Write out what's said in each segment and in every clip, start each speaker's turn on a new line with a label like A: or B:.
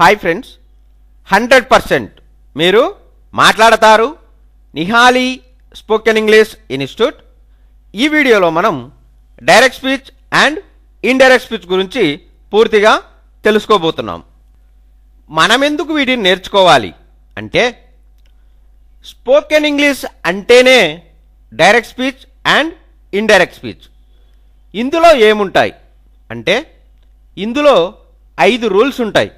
A: Hi friends hundred percent మీరు మాట్లాడతారు నిహాలి spoken English institute ఈ వీడియోలో మనం direct speech and indirect speech గురించి పూర్తిగా తెలుసుకోబోతున్నాం మనం ఎందుకు వీటిని నేర్చుకోవాలి అంటే స్పోకెన్ ఇంగ్లీష్ అంటేనే direct speech and indirect speech ఇందులో ఏముంటాయి అంటే ఇందులో ఐదు రూల్స్ ఉంటాయి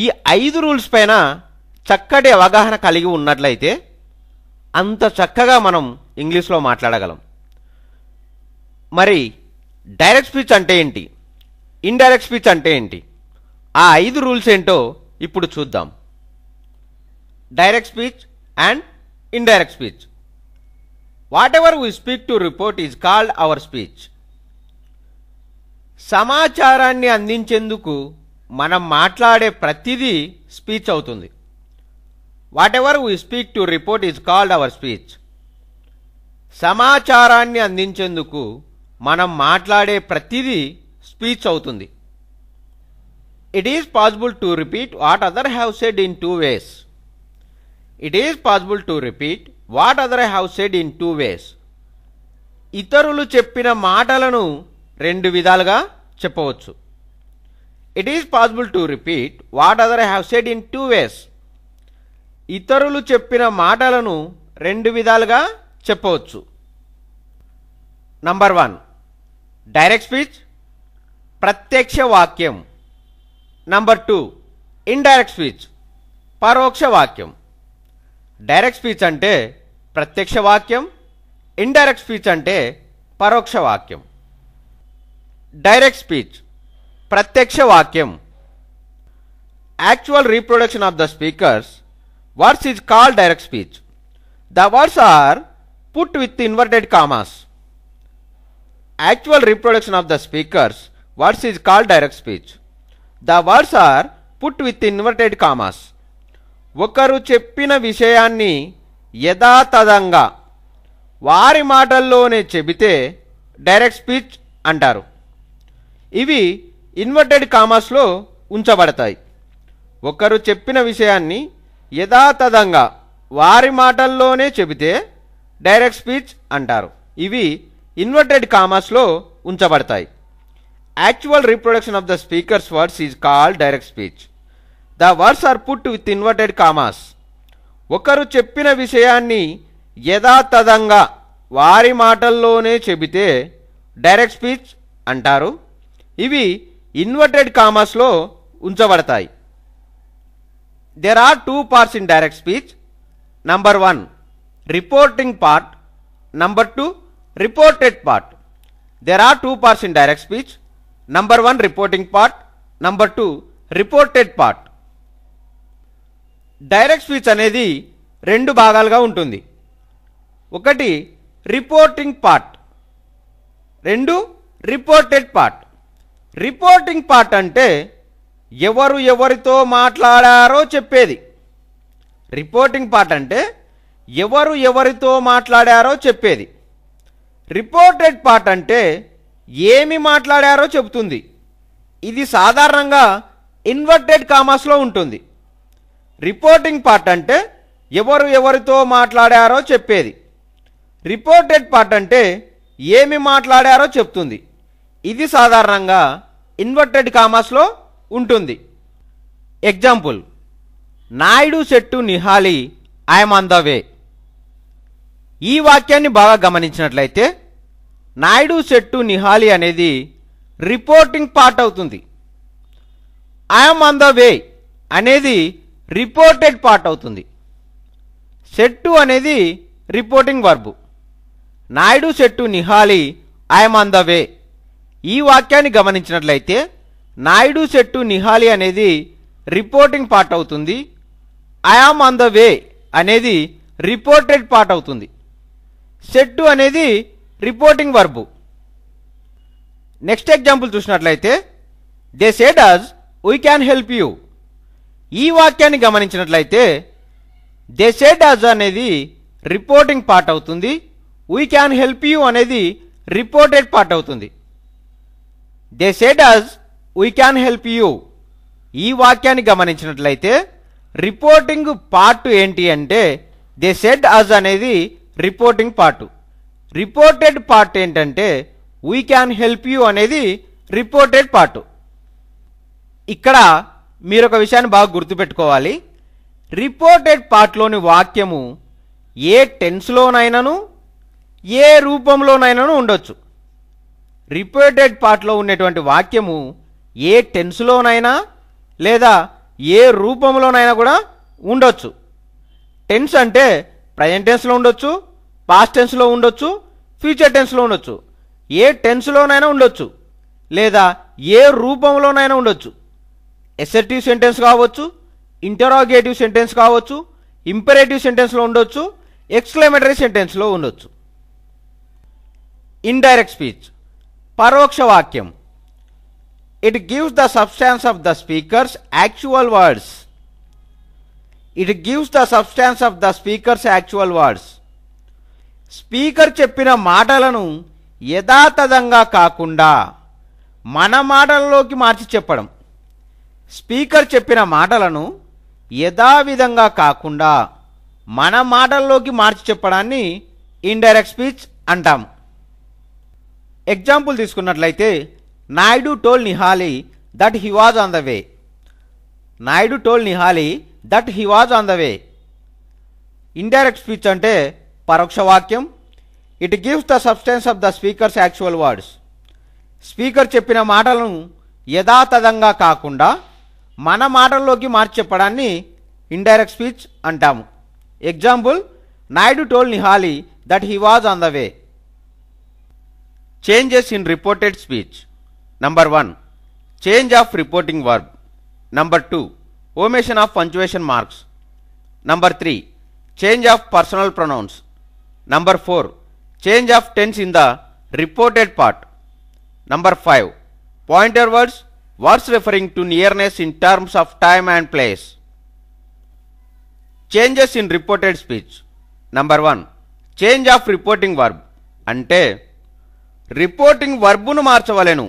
A: ఈ ఐదు రూల్స్ పైన చక్కటి అవగాహన కలిగి ఉన్నట్లయితే అంత చక్కగా మనం ఇంగ్లీష్లో మాట్లాడగలం మరి డైరెక్ట్ స్పీచ్ అంటే ఏంటి ఇండైరెక్ట్ స్పీచ్ అంటే ఏంటి ఆ ఐదు రూల్స్ ఏంటో ఇప్పుడు చూద్దాం direct speech and indirect speech whatever we speak to report is called our speech సమాచారాన్ని అందించేందుకు మనం మాట్లాడే ప్రతిదీ స్పీచ్ అవుతుంది whatever we speak to report is called our speech సమాచారాన్ని అందించేందుకు మనం మాట్లాడే ప్రతిదీ స్పీచ్ అవుతుంది it is possible to repeat what other have said in two ways it is possible to repeat what other have said in two ways ఇతరులు చెప్పిన మాటలను రెండు విధాలుగా చెప్పవచ్చు it is possible to repeat what other have said in two ways ఇతరులు చెప్పిన మాటలను రెండు విధాలుగా చెప్పవచ్చు నంబర్ వన్ డైరెక్ట్ స్పీచ్ ప్రత్యక్ష వాక్యం నంబర్ టూ ఇండైరెక్ట్ స్పీచ్ పరోక్ష వాక్యం డైరెక్ట్ స్పీచ్ అంటే ప్రత్యక్ష వాక్యం ఇండైరెక్ట్ స్పీచ్ అంటే పరోక్ష వాక్యం డైరెక్ట్ స్పీచ్ ప్రత్యక్ష వాక్యం actual reproduction of the speaker's words is called direct speech the words are put with inverted commas actual reproduction of the speaker's words is called direct speech the words are put with inverted commas ఒకరు చెప్పిన విషయాన్ని యథాతథంగా వారి మాటల్లోనే చెబితే direct speech అంటారు ఇవి inverted కామర్స్లో ఉంచబడతాయి ఒకరు చెప్పిన విషయాన్ని యథాతథంగా వారి మాటల్లోనే చెబితే డైరెక్ట్ స్పీచ్ అంటారు ఇవి ఇన్వర్టెడ్ కామాస్లో ఉంచబడతాయి actual reproduction of the speaker's words is called direct speech the words are put with inverted commas ఒకరు చెప్పిన విషయాన్ని యథాతథంగా వారి మాటల్లోనే చెబితే డైరెక్ట్ స్పీచ్ అంటారు ఇవి ఇన్వర్టెడ్ కామాస్లో ఉంచబడతాయి there are two parts in direct speech number one reporting part number two reported part there are two parts in direct speech number one reporting part number two reported part direct speech అనేది రెండు భాగాలుగా ఉంటుంది ఒకటి reporting part రెండు reported part reporting part అంటే ఎవరు ఎవరితో మాట్లాడారో చెప్పేది రిపోర్టింగ్ పార్ట్ అంటే ఎవరు ఎవరితో మాట్లాడారో చెప్పేది రిపోర్టెడ్ పార్ట్ అంటే ఏమి మాట్లాడారో చెబుతుంది ఇది సాధారణంగా ఇన్వర్టెడ్ కామర్స్లో ఉంటుంది రిపోర్టింగ్ పార్ట్ అంటే ఎవరు ఎవరితో మాట్లాడారో చెప్పేది రిపోర్టెడ్ పార్ట్ అంటే ఏమి మాట్లాడారో చెప్తుంది ఇది సాధారణంగా ఇన్వర్టెడ్ కామర్స్లో ఉంటుంది example Naidu said Nihali I'm on the way ఈ వాక్యాన్ని బాగా గమనించినట్లయితే నాయుడు సెట్టు నిహాలి అనేది రిపోర్టింగ్ పార్ట్ అవుతుంది ఐఎమ్ ఆన్ ద వే అనేది రిపోర్టెడ్ పార్ట్ అవుతుంది సెట్టు అనేది reporting verb Naidu said Nihali I'm on the way ఈ వాక్యాన్ని గమనించినట్లయితే నాయుడు చెట్టు నిహాలి అనేది రిపోర్టింగ్ పార్ట్ అవుతుంది ఐఆమ్ ఆన్ ద వే అనేది రిపోర్టెడ్ పార్ట్ అవుతుంది చెట్టు అనేది రిపోర్టింగ్ వర్బు నెక్స్ట్ ఎగ్జాంపుల్ చూసినట్లయితే they said us we can help you ఈ వాక్యాన్ని గమనించినట్లయితే దే సేడ్ అస్ అనేది రిపోర్టింగ్ పార్ట్ అవుతుంది వీ క్యాన్ హెల్ప్ యూ అనేది రిపోర్టెడ్ పార్ట్ అవుతుంది they said us we can help you ఈ వాక్యాన్ని గమనించినట్లయితే రిపోర్టింగ్ పార్ట్ ఏంటి అంటే దే సెడ్ అజ్ అనేది రిపోర్టింగ్ పార్ట్ రిపోర్టెడ్ పార్ట్ ఏంటంటే వీ క్యాన్ హెల్ప్ యూ అనేది రిపోర్టెడ్ పార్ట్ ఇక్కడ మీరు ఒక విషయాన్ని బాగా గుర్తుపెట్టుకోవాలి రిపోర్టెడ్ పార్ట్లోని వాక్యము ఏ టెన్స్లోనైనాను ఏ రూపంలోనైనాను ఉండొచ్చు రిపీటెడ్ పార్ట్లో ఉండేటువంటి వాక్యము ఏ టెన్స్లోనైనా లేదా ఏ రూపంలోనైనా కూడా ఉండొచ్చు టెన్స్ అంటే ప్రజెంట్ టెన్స్లో ఉండొచ్చు పాస్ట్ టెన్స్లో ఉండొచ్చు ఫ్యూచర్ టెన్స్లో ఉండొచ్చు ఏ టెన్స్లోనైనా ఉండొచ్చు లేదా ఏ రూపంలోనైనా ఉండొచ్చు ఎసర్టివ్ సెంటెన్స్ కావచ్చు ఇంటరాగేటివ్ సెంటెన్స్ కావచ్చు ఇంపరేటివ్ సెంటెన్స్లో ఉండొచ్చు ఎక్స్ప్లెమెటరీ సెంటెన్స్లో ఉండొచ్చు ఇండైరెక్ట్ స్పీచ్ పరోక్ష వాక్యం it gives the substance of the speaker's actual words it gives the substance of the speaker's actual words speaker చెప్పిన మాటలను యథాతథంగా కాకుండా మన మాటలలోకి మార్చి చెప్పడం స్పీకర్ చెప్పిన మాటలను యథావిధంగా కాకుండా మన మాటల్లోకి మార్చి చెప్పడాన్ని ఇండైరెక్ట్ స్పీచ్ అంటాం ఎగ్జాంపుల్ తీసుకున్నట్లయితే Naidu told Nihali that he was on the way Naidu told Nihali that he was on the way indirect speech అంటే పరోక్ష వాక్యం it gives the substance of the speaker's actual words speaker చెప్పిన మాటలను యథాతథంగా కాకుండా మన మాటల్లోకి మార్చి చెప్పడాన్ని ఇండైరెక్ట్ స్పీచ్ అంటాము example Naidu told Nihali that he was on the way changes in reported speech number one change of reporting verb number two omission of punctuation marks number three change of personal pronouns number four change of tense in the reported part number five pointer words words referring to nearness in terms of time and place changes in reported speech number one change of reporting verb అంటే reporting వర్బును మార్చవలెను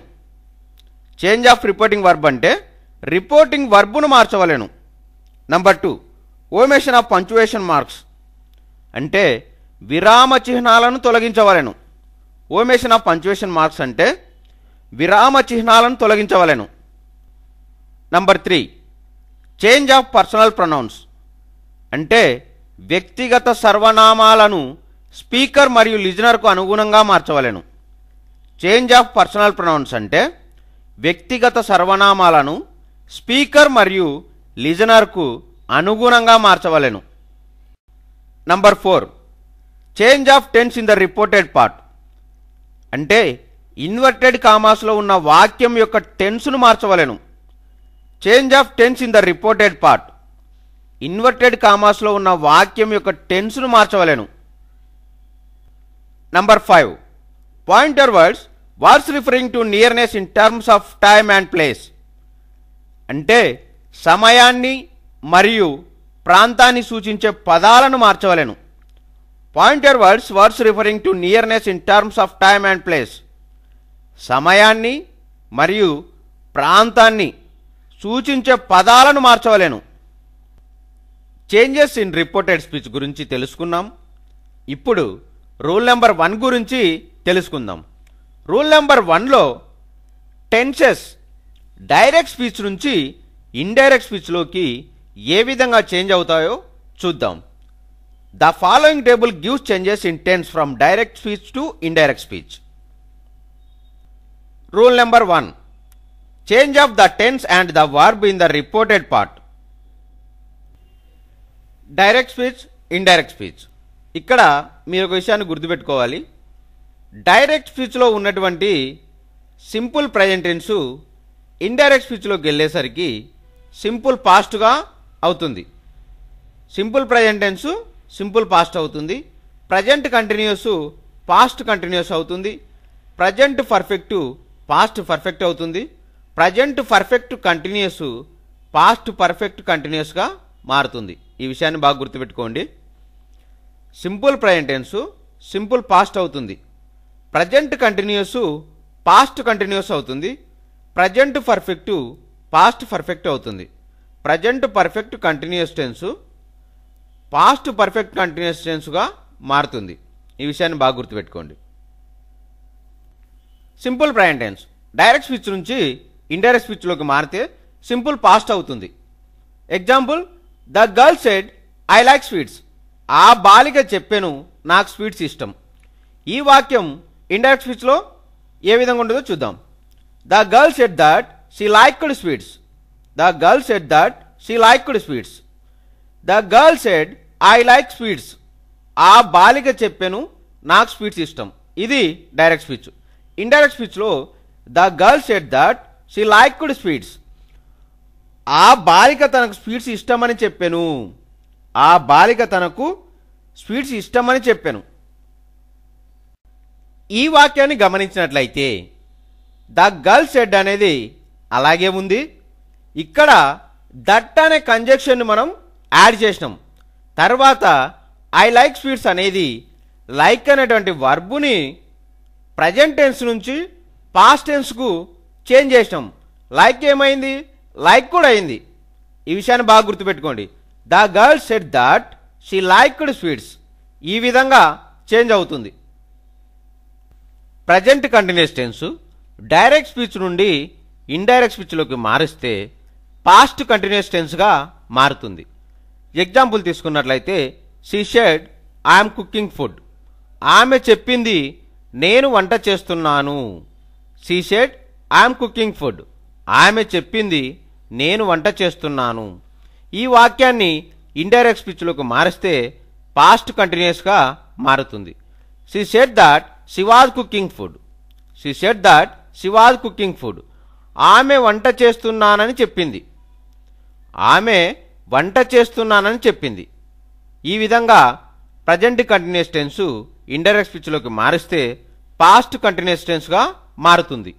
A: change of reporting verb అంటే reporting వర్బును మార్చవలెను number two omission of punctuation marks అంటే విరామ చిహ్నాలను తొలగించవలెను ఓమేషన్ ఆఫ్ పంచువేషన్ మార్క్స్ అంటే విరామ చిహ్నాలను తొలగించవలెను number three change of personal pronouns అంటే వ్యక్తిగత సర్వనామాలను స్పీకర్ మరియు లిజనర్కు అనుగుణంగా మార్చవలెను చేంజ్ ఆఫ్ పర్సనల్ ప్రొనౌన్స్ అంటే వ్యక్తిగత సర్వనామాలను స్పీకర్ మరియు లిజనర్కు అనుగుణంగా మార్చవలెను number four change of tense in the reported part అంటే ఇన్వర్టెడ్ కామాస్లో ఉన్న వాక్యం యొక్క టెన్స్ను మార్చవలెను change of tense in the reported part inverted కామాస్లో ఉన్న వాక్యం యొక్క టెన్స్ను మార్చవలెను number five pointer words words referring to nearness in terms of time and place అంటే సమయాన్ని మరియు ప్రాంతాన్ని సూచించే పదాలను మార్చవలను pointer words words referring to nearness in terms of time and place సమయాన్ని మరియు ప్రాంతాన్ని సూచించే పదాలను మార్చవలేను చేంజెస్ ఇన్ రిపోర్టెడ్ స్పీచ్ గురించి తెలుసుకున్నాం ఇప్పుడు రూల్ నెంబర్ వన్ గురించి తెలుసుకుందాం రూల్ నెంబర్ వన్లో టెన్సెస్ డైరెక్ట్ స్పీచ్ నుంచి ఇండైరెక్ట్ స్పీచ్లోకి ఏ విధంగా చేంజ్ అవుతాయో చూద్దాం the following table gives changes in tense from direct speech to indirect speech rule number one change of the tense and the verb in the reported part direct speech indirect speech ఇక్కడ మీరు ఒక విషయాన్ని గుర్తుపెట్టుకోవాలి direct స్పీచ్లో ఉన్నటువంటి simple ప్రజెంటెన్సు indirect స్పీచ్లోకి వెళ్ళేసరికి simple పాస్ట్గా అవుతుంది సింపుల్ ప్రజెంటెన్సు సింపుల్ పాస్ట్ అవుతుంది ప్రజెంట్ కంటిన్యూస్ పాస్ట్ కంటిన్యూస్ అవుతుంది ప్రజెంట్ పర్ఫెక్టు పాస్ట్ పర్ఫెక్ట్ అవుతుంది present perfect continuous past perfect కంటిన్యూస్గా మారుతుంది ఈ విషయాన్ని బాగా గుర్తుపెట్టుకోండి సింపుల్ ప్రజెంటెన్సు సింపుల్ పాస్ట్ అవుతుంది ప్రజెంట్ కంటిన్యూస్ పాస్ట్ కంటిన్యూస్ అవుతుంది ప్రజెంట్ పర్ఫెక్టు పాస్ట్ పర్ఫెక్ట్ అవుతుంది present perfect continuous tense past perfect continuous టెన్స్గా మారుతుంది ఈ విషయాన్ని బాగా గుర్తుపెట్టుకోండి సింపుల్ ప్రయాణ టెన్స్ డైరెక్ట్ స్విచ్ నుంచి ఇండైరెక్ట్ స్విచ్లోకి మారితే సింపుల్ పాస్ట్ అవుతుంది example the girl said I like sweets ఆ బాలిక చెప్పాను నాకు స్వీట్స్ ఇష్టం ఈ వాక్యం ఇండైరెక్ట్ స్పీచ్లో ఏ విధంగా ఉంటుందో చూద్దాం the girl said that she liked sweets the girl said that she liked sweets the girl said I like sweets ఆ బాలిక చెప్పాను నాకు స్వీట్స్ ఇష్టం ఇది డైరెక్ట్ స్పీచ్ ఇండైరెక్ట్ స్పీచ్లో the girl said that she liked sweets ఆ బాలిక తనకు స్వీట్స్ ఇష్టమని చెప్పాను ఆ బాలిక తనకు స్వీట్స్ ఇష్టమని చెప్పాను ఈ వాక్యాన్ని గమనించినట్లయితే ద గర్ల్ షెడ్ అనేది అలాగే ఉంది ఇక్కడ దట్ అనే కంజెక్షన్ని మనం యాడ్ చేసినాం తర్వాత ఐ లైక్ స్వీట్స్ అనేది లైక్ అనేటువంటి వర్బుని ప్రజెంట్ టెన్స్ నుంచి పాస్ట్ టెన్స్కు చేంజ్ చేసినాం లైక్ ఏమైంది లైక్ కూడా అయింది ఈ విషయాన్ని బాగా గుర్తుపెట్టుకోండి the girl said that she liked sweets ఈ విధంగా చేంజ్ అవుతుంది present continuous tense direct speech నుండి ఇండైరెక్ట్ స్పీచ్లోకి మారిస్తే పాస్ట్ కంటిన్యూస్ టెన్స్గా మారుతుంది ఎగ్జాంపుల్ తీసుకున్నట్లయితే she said I'm cooking food ఆమె చెప్పింది నేను వంట చేస్తున్నాను she said I'm cooking food ఆమె చెప్పింది నేను వంట చేస్తున్నాను ఈ వాక్యాన్ని ఇండైరెక్ట్ స్పీచ్లోకి మారిస్తే పాస్ట్ కంటిన్యూస్గా మారుతుంది she said that she was cooking food she said that she was cooking food ఆమె వంట చేస్తున్నానని చెప్పింది ఆమె వంట చేస్తున్నానని చెప్పింది ఈ విధంగా ప్రజెంట్ కంటిన్యూస్ టెన్సు ఇండైరెక్ట్ స్పీచ్లోకి మారిస్తే పాస్ట్ కంటిన్యూస్ టెన్స్గా మారుతుంది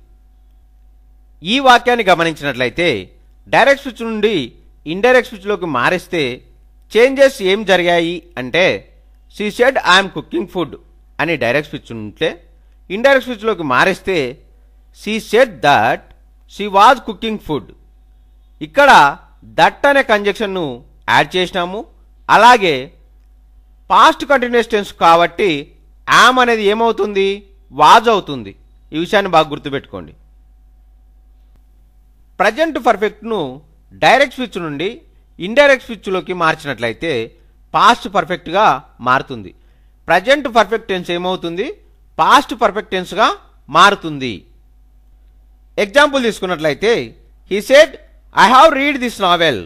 A: ఈ వాక్యాన్ని గమనించినట్లయితే డైరెక్ట్ స్విచ్ నుండి ఇండైరెక్ట్ స్విచ్లోకి మారిస్తే చేంజెస్ ఏం జరిగాయి అంటే she said I'm cooking food అని డైరెక్ట్ స్పీచ్ ఉంటే ఇండైరెక్ట్ స్పీచ్లోకి మారిస్తే she said that she was cooking food ఇక్కడ దట్ అనే కంజెక్షన్ను యాడ్ చేసినాము అలాగే పాస్ట్ కంటిన్యూస్ టెన్స్ కాబట్టి యామ్ అనేది ఏమవుతుంది వాజ్ అవుతుంది ఈ విషయాన్ని బాగా గుర్తుపెట్టుకోండి ప్రజెంట్ పర్ఫెక్ట్ను డైరెక్ట్ స్విచ్ నుండి ఇండైరెక్ట్ స్విచ్లోకి మార్చినట్లయితే పాస్ట్ పర్ఫెక్ట్గా మారుతుంది ప్రజెంట్ పర్ఫెక్ట్ టెన్స్ ఏమవుతుంది పాస్ట్ పర్ఫెక్ట్ టెన్స్గా మారుతుంది ఎగ్జాంపుల్ తీసుకున్నట్లయితే he said I have read this novel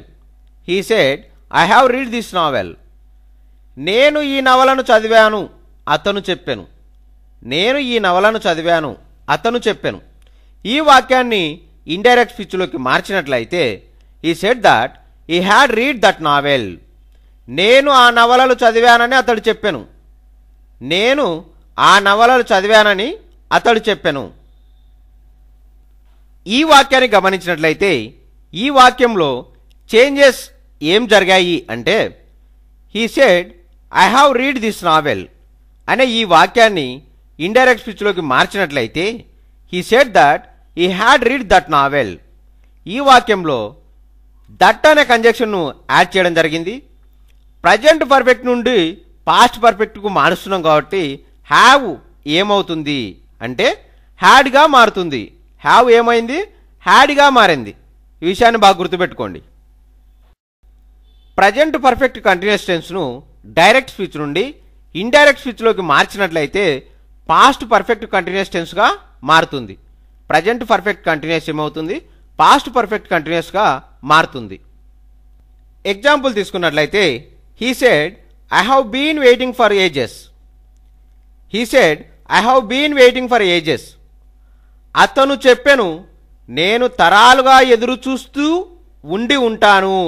A: he said I have read this novel నేను ఈ నవలను చదివాను అతను చెప్పాను నేను ఈ నవలను చదివాను అతను చెప్పాను ఈ వాక్యాన్ని ఇండైరెక్ట్ స్పీచ్లోకి మార్చినట్లయితే he said that he had read that novel నేను ఆ నవలలు చదివానని అతడు చెప్పాను నేను ఆ నవలలు చదివానని అతడు చెప్పెను ఈ వాక్యాన్ని గమనించినట్లయితే ఈ వాక్యంలో చేంజెస్ ఏం జరిగాయి అంటే he said I have read this novel అనే ఈ వాక్యాన్ని ఇండైరెక్ట్ స్పీచ్లోకి మార్చినట్లయితే he said that he had read that novel ఈ వాక్యంలో దట్ అనే కంజెక్షన్ను యాడ్ చేయడం జరిగింది ప్రజెంట్ పర్ఫెక్ట్ నుండి పాస్ట్ పర్ఫెక్ట్కు మారుస్తున్నాం కాబట్టి హ్యావ్ ఏమవుతుంది అంటే హ్యాడ్గా మారుతుంది హ్యావ్ ఏమైంది హ్యాడ్గా మారింది ఈ విషయాన్ని బాగా గుర్తుపెట్టుకోండి ప్రజెంట్ పర్ఫెక్ట్ కంటిన్యూస్ టెన్స్ను డైరెక్ట్ స్పీచ్ నుండి ఇండైరెక్ట్ స్పీచ్లోకి మార్చినట్లయితే పాస్ట్ పర్ఫెక్ట్ కంటిన్యూస్ టెన్స్గా మారుతుంది ప్రజెంట్ పర్ఫెక్ట్ కంటిన్యూస్ ఏమవుతుంది పాస్ట్ పర్ఫెక్ట్ కంటిన్యూస్గా మారుతుంది ఎగ్జాంపుల్ తీసుకున్నట్లయితే he said I have been waiting for ages he said I have been waiting for ages అతను చెప్పెను నేను తరాలుగా ఎదురు చూస్తూ ఉండి ఉంటాను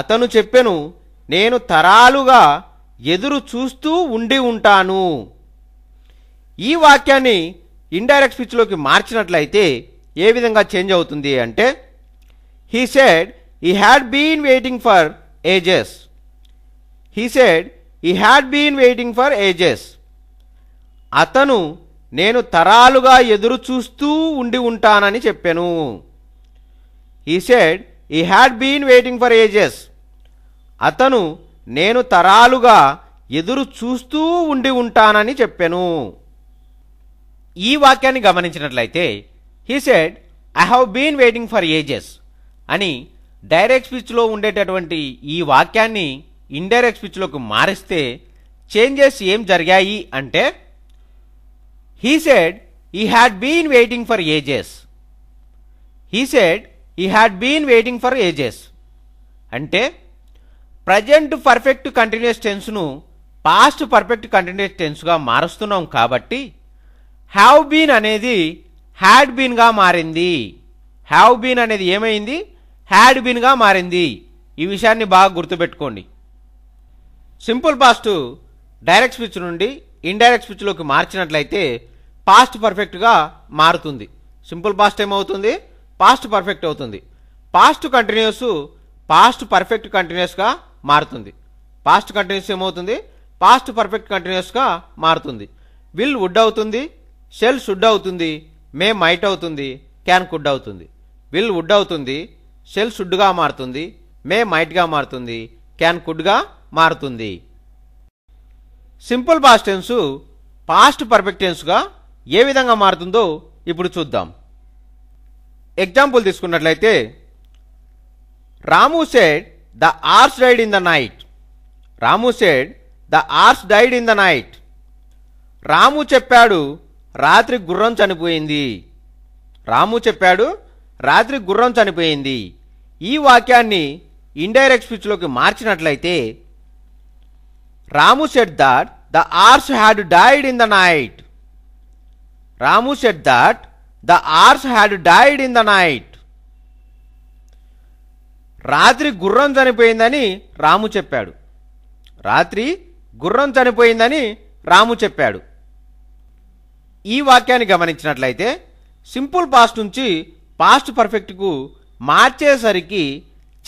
A: అతను చెప్పెను నేను తరాలుగా ఎదురు చూస్తూ ఉండి ఉంటాను ఈ వాక్యాన్ని ఇండైరెక్ట్ స్పీచ్లోకి మార్చినట్లయితే ఏ విధంగా చేంజ్ అవుతుంది అంటే he said he had been waiting for ages he said he had been waiting for ages అతను నేను తరాలుగా ఎదురు చూస్తూ ఉండి ఉంటానని చెప్పాను he said he had been waiting for ages అతను నేను తరాలుగా ఎదురు చూస్తూ ఉండి ఉంటానని చెప్పాను ఈ వాక్యాన్ని గమనించినట్లయితే he said I have been waiting for ages అని డైరెక్ట్ స్పీచ్లో ఉండేటటువంటి ఈ వాక్యాన్ని ఇండైరెక్ట్ స్పీచ్లోకి మారిస్తే చేంజెస్ ఏం జరిగాయి అంటే he said he had been waiting for ages he said he had been waiting for ages అంటే ప్రజెంట్ పర్ఫెక్ట్ కంటిన్యూస్ టెన్స్ను పాస్ట్ పర్ఫెక్ట్ కంటిన్యూస్ టెన్స్గా మారుస్తున్నాం కాబట్టి హ్యావ్ బీన్ అనేది హ్యాడ్ బీన్గా మారింది హ్యావ్ బీన్ అనేది ఏమైంది హ్యాడ్ బీన్గా మారింది ఈ విషయాన్ని బాగా గుర్తుపెట్టుకోండి సింపుల్ పాస్ట్ డైరెక్ట్ స్పిచ్ నుండి ఇండైరెక్ట్ స్పీచ్లోకి మార్చినట్లయితే పాస్ట్ పర్ఫెక్ట్గా మారుతుంది సింపుల్ పాస్ట్ ఏమవుతుంది పాస్ట్ పర్ఫెక్ట్ అవుతుంది పాస్ట్ కంటిన్యూస్ పాస్ట్ పర్ఫెక్ట్ కంటిన్యూస్గా మారుతుంది పాస్ట్ కంటిన్యూస్ ఏమవుతుంది పాస్ట్ పర్ఫెక్ట్ కంటిన్యూస్గా మారుతుంది విల్ వుడ్ అవుతుంది షెల్ షుడ్ అవుతుంది మే మైట్ అవుతుంది క్యాన్ కుడ్ అవుతుంది విల్ వుడ్ అవుతుంది షెల్ షుడ్గా మారుతుంది మే మైట్గా మారుతుంది క్యాన్ కుడ్గా మారుతుంది simple past tense past perfect టెన్స్గా ఏ విధంగా మారుతుందో ఇప్పుడు చూద్దాం ఎగ్జాంపుల్ తీసుకున్నట్లయితే Ramu said the horse died in the night Ramu said the horse died in the night Ramu చెప్పాడు రాత్రి గుర్రం చనిపోయింది రాము చెప్పాడు రాత్రి గుర్రం చనిపోయింది ఈ వాక్యాన్ని ఇండైరెక్ట్ స్పీచ్లోకి మార్చినట్లయితే Ramu said that the horse had died in the night Ramu said that the horse had died in the night రాత్రి గుర్రం చనిపోయిందని రాము చెప్పాడు రాత్రి గుర్రం చనిపోయిందని రాము చెప్పాడు ఈ వాక్యాన్ని గమనించినట్లయితే సింపుల్ పాస్ట్ నుంచి పాస్ట్ పర్ఫెక్ట్కు మార్చేసరికి